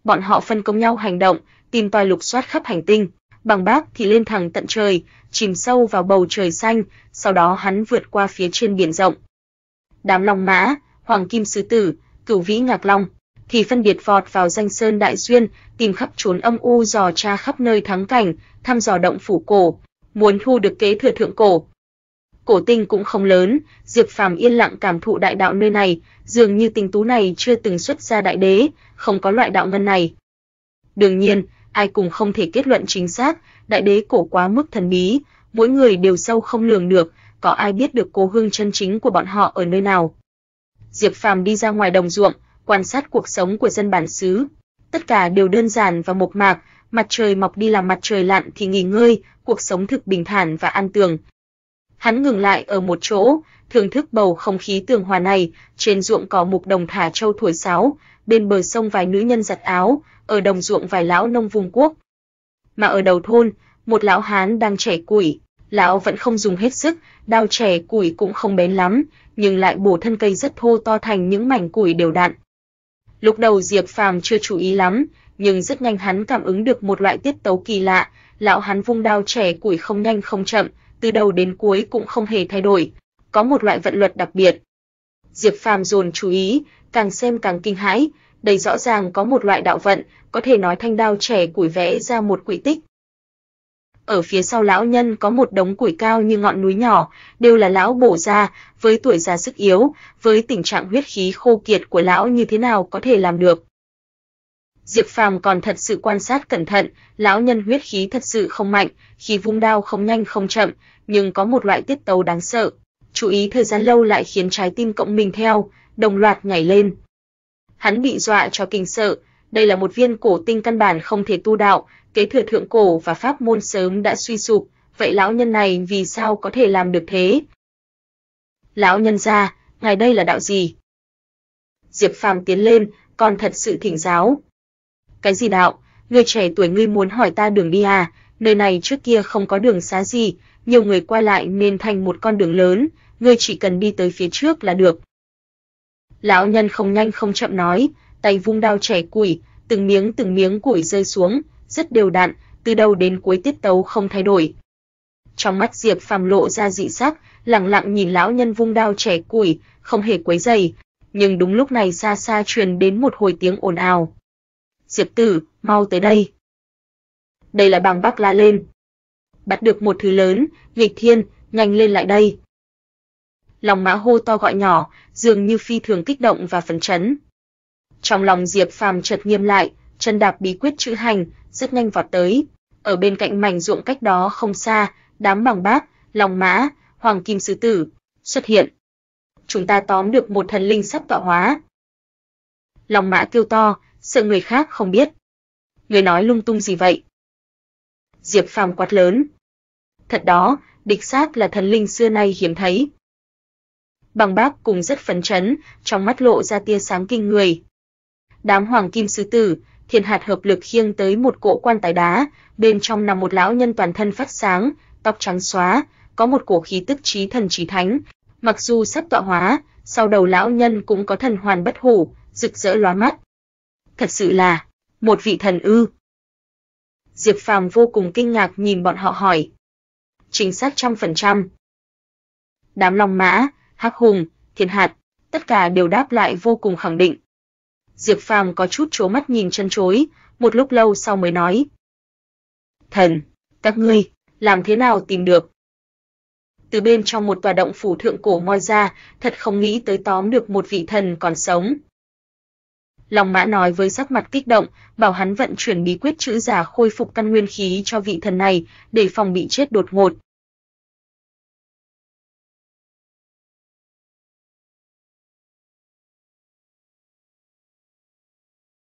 Bọn họ phân công nhau hành động, tìm tòi lục soát khắp hành tinh, bằng bác thì lên thẳng tận trời, chìm sâu vào bầu trời xanh, sau đó hắn vượt qua phía trên biển rộng. Đám long mã, hoàng kim sứ tử, cửu vĩ ngạc long, thì phân biệt vọt vào danh sơn đại duyên, tìm khắp trốn âm u dò tra khắp nơi thắng cảnh, thăm dò động phủ cổ, muốn thu được kế thừa thượng cổ, cổ tinh cũng không lớn, Diệp Phàm yên lặng cảm thụ đại đạo nơi này, dường như tình tú này chưa từng xuất ra đại đế, không có loại đạo ngân này. Đương nhiên, ai cũng không thể kết luận chính xác, đại đế cổ quá mức thần bí, mỗi người đều sâu không lường được, có ai biết được cố hương chân chính của bọn họ ở nơi nào. Diệp Phàm đi ra ngoài đồng ruộng, quan sát cuộc sống của dân bản xứ. Tất cả đều đơn giản và mộc mạc, mặt trời mọc đi làm mặt trời lặn thì nghỉ ngơi, cuộc sống thực bình thản và an tường, Hắn ngừng lại ở một chỗ, thưởng thức bầu không khí tường hòa này, trên ruộng có mục đồng thả châu thổi sáo, bên bờ sông vài nữ nhân giặt áo, ở đồng ruộng vài lão nông vùng quốc. Mà ở đầu thôn, một lão hán đang chẻ củi, lão vẫn không dùng hết sức, đao chẻ củi cũng không bén lắm, nhưng lại bổ thân cây rất thô to thành những mảnh củi đều đặn. Lúc đầu Diệp Phàm chưa chú ý lắm, nhưng rất nhanh hắn cảm ứng được một loại tiết tấu kỳ lạ, lão hắn vung đao chẻ củi không nhanh không chậm, từ đầu đến cuối cũng không hề thay đổi, có một loại vận luật đặc biệt. Diệp Phàm dồn chú ý, càng xem càng kinh hãi, đây rõ ràng có một loại đạo vận, có thể nói thanh đao trẻ củi vẽ ra một quỹ tích. Ở phía sau lão nhân có một đống củi cao như ngọn núi nhỏ, đều là lão bổ ra, với tuổi già sức yếu, với tình trạng huyết khí khô kiệt của lão như thế nào có thể làm được. Diệp Phàm còn thật sự quan sát cẩn thận, lão nhân huyết khí thật sự không mạnh, khí vung đao không nhanh không chậm, nhưng có một loại tiết tấu đáng sợ. Chú ý thời gian lâu lại khiến trái tim cộng mình theo, đồng loạt nhảy lên. Hắn bị dọa cho kinh sợ, đây là một viên cổ tinh căn bản không thể tu đạo, kế thừa thượng cổ và pháp môn sớm đã suy sụp, vậy lão nhân này vì sao có thể làm được thế? Lão nhân gia, ngài đây là đạo gì? Diệp Phàm tiến lên, còn thật sự thỉnh giáo, cái gì đạo? Người trẻ tuổi ngươi muốn hỏi ta đường đi à? Nơi này trước kia không có đường xá gì, nhiều người qua lại nên thành một con đường lớn, ngươi chỉ cần đi tới phía trước là được. Lão nhân không nhanh không chậm nói, tay vung đao chẻ củi, từng miếng từng miếng củi rơi xuống, rất đều đặn, từ đầu đến cuối tiết tấu không thay đổi. Trong mắt Diệp Phàm lộ ra dị sắc, lặng lặng nhìn lão nhân vung đao chẻ củi, không hề quấy rầy, nhưng đúng lúc này xa xa truyền đến một hồi tiếng ồn ào. Diệp Tử, mau tới đây. Đây là bằng Bác la lên. Bắt được một thứ lớn, nghịch thiên, nhanh lên lại đây. Lòng mã hô to gọi nhỏ, dường như phi thường kích động và phấn chấn. Trong lòng Diệp Phàm chợt nghiêm lại, chân đạp bí quyết chữ hành, rất nhanh vọt tới. Ở bên cạnh mảnh ruộng cách đó không xa, đám bằng bác, lòng mã, hoàng kim sứ tử, xuất hiện. Chúng ta tóm được một thần linh sắp tọa hóa. Lòng mã kêu to, sợ người khác không biết. Người nói lung tung gì vậy? Diệp Phàm quát lớn. Thật đó, địch sát là thần linh xưa nay hiếm thấy. Bằng bác cùng rất phấn chấn, trong mắt lộ ra tia sáng kinh người. Đám hoàng kim sứ tử, thiên hạt hợp lực khiêng tới một cỗ quan tài đá, bên trong nằm một lão nhân toàn thân phát sáng, tóc trắng xóa, có một cổ khí tức trí thần trí thánh, mặc dù sắp tọa hóa, sau đầu lão nhân cũng có thần hoàn bất hủ, rực rỡ lóa mắt thật sự là một vị thần ư? Diệp Phàm vô cùng kinh ngạc nhìn bọn họ hỏi. Chính xác trăm phần trăm. Đám Long Mã, Hắc Hùng, Thiên Hạt, tất cả đều đáp lại vô cùng khẳng định. Diệp Phàm có chút trố mắt nhìn chân chối, một lúc lâu sau mới nói: "Thần, các ngươi làm thế nào tìm được?" Từ bên trong một tòa động phủ thượng cổ moi ra, thật không nghĩ tới tóm được một vị thần còn sống. Long Mã nói với sắc mặt kích động, bảo hắn vận chuyển bí quyết chữ giả khôi phục căn nguyên khí cho vị thần này để phòng bị chết đột ngột.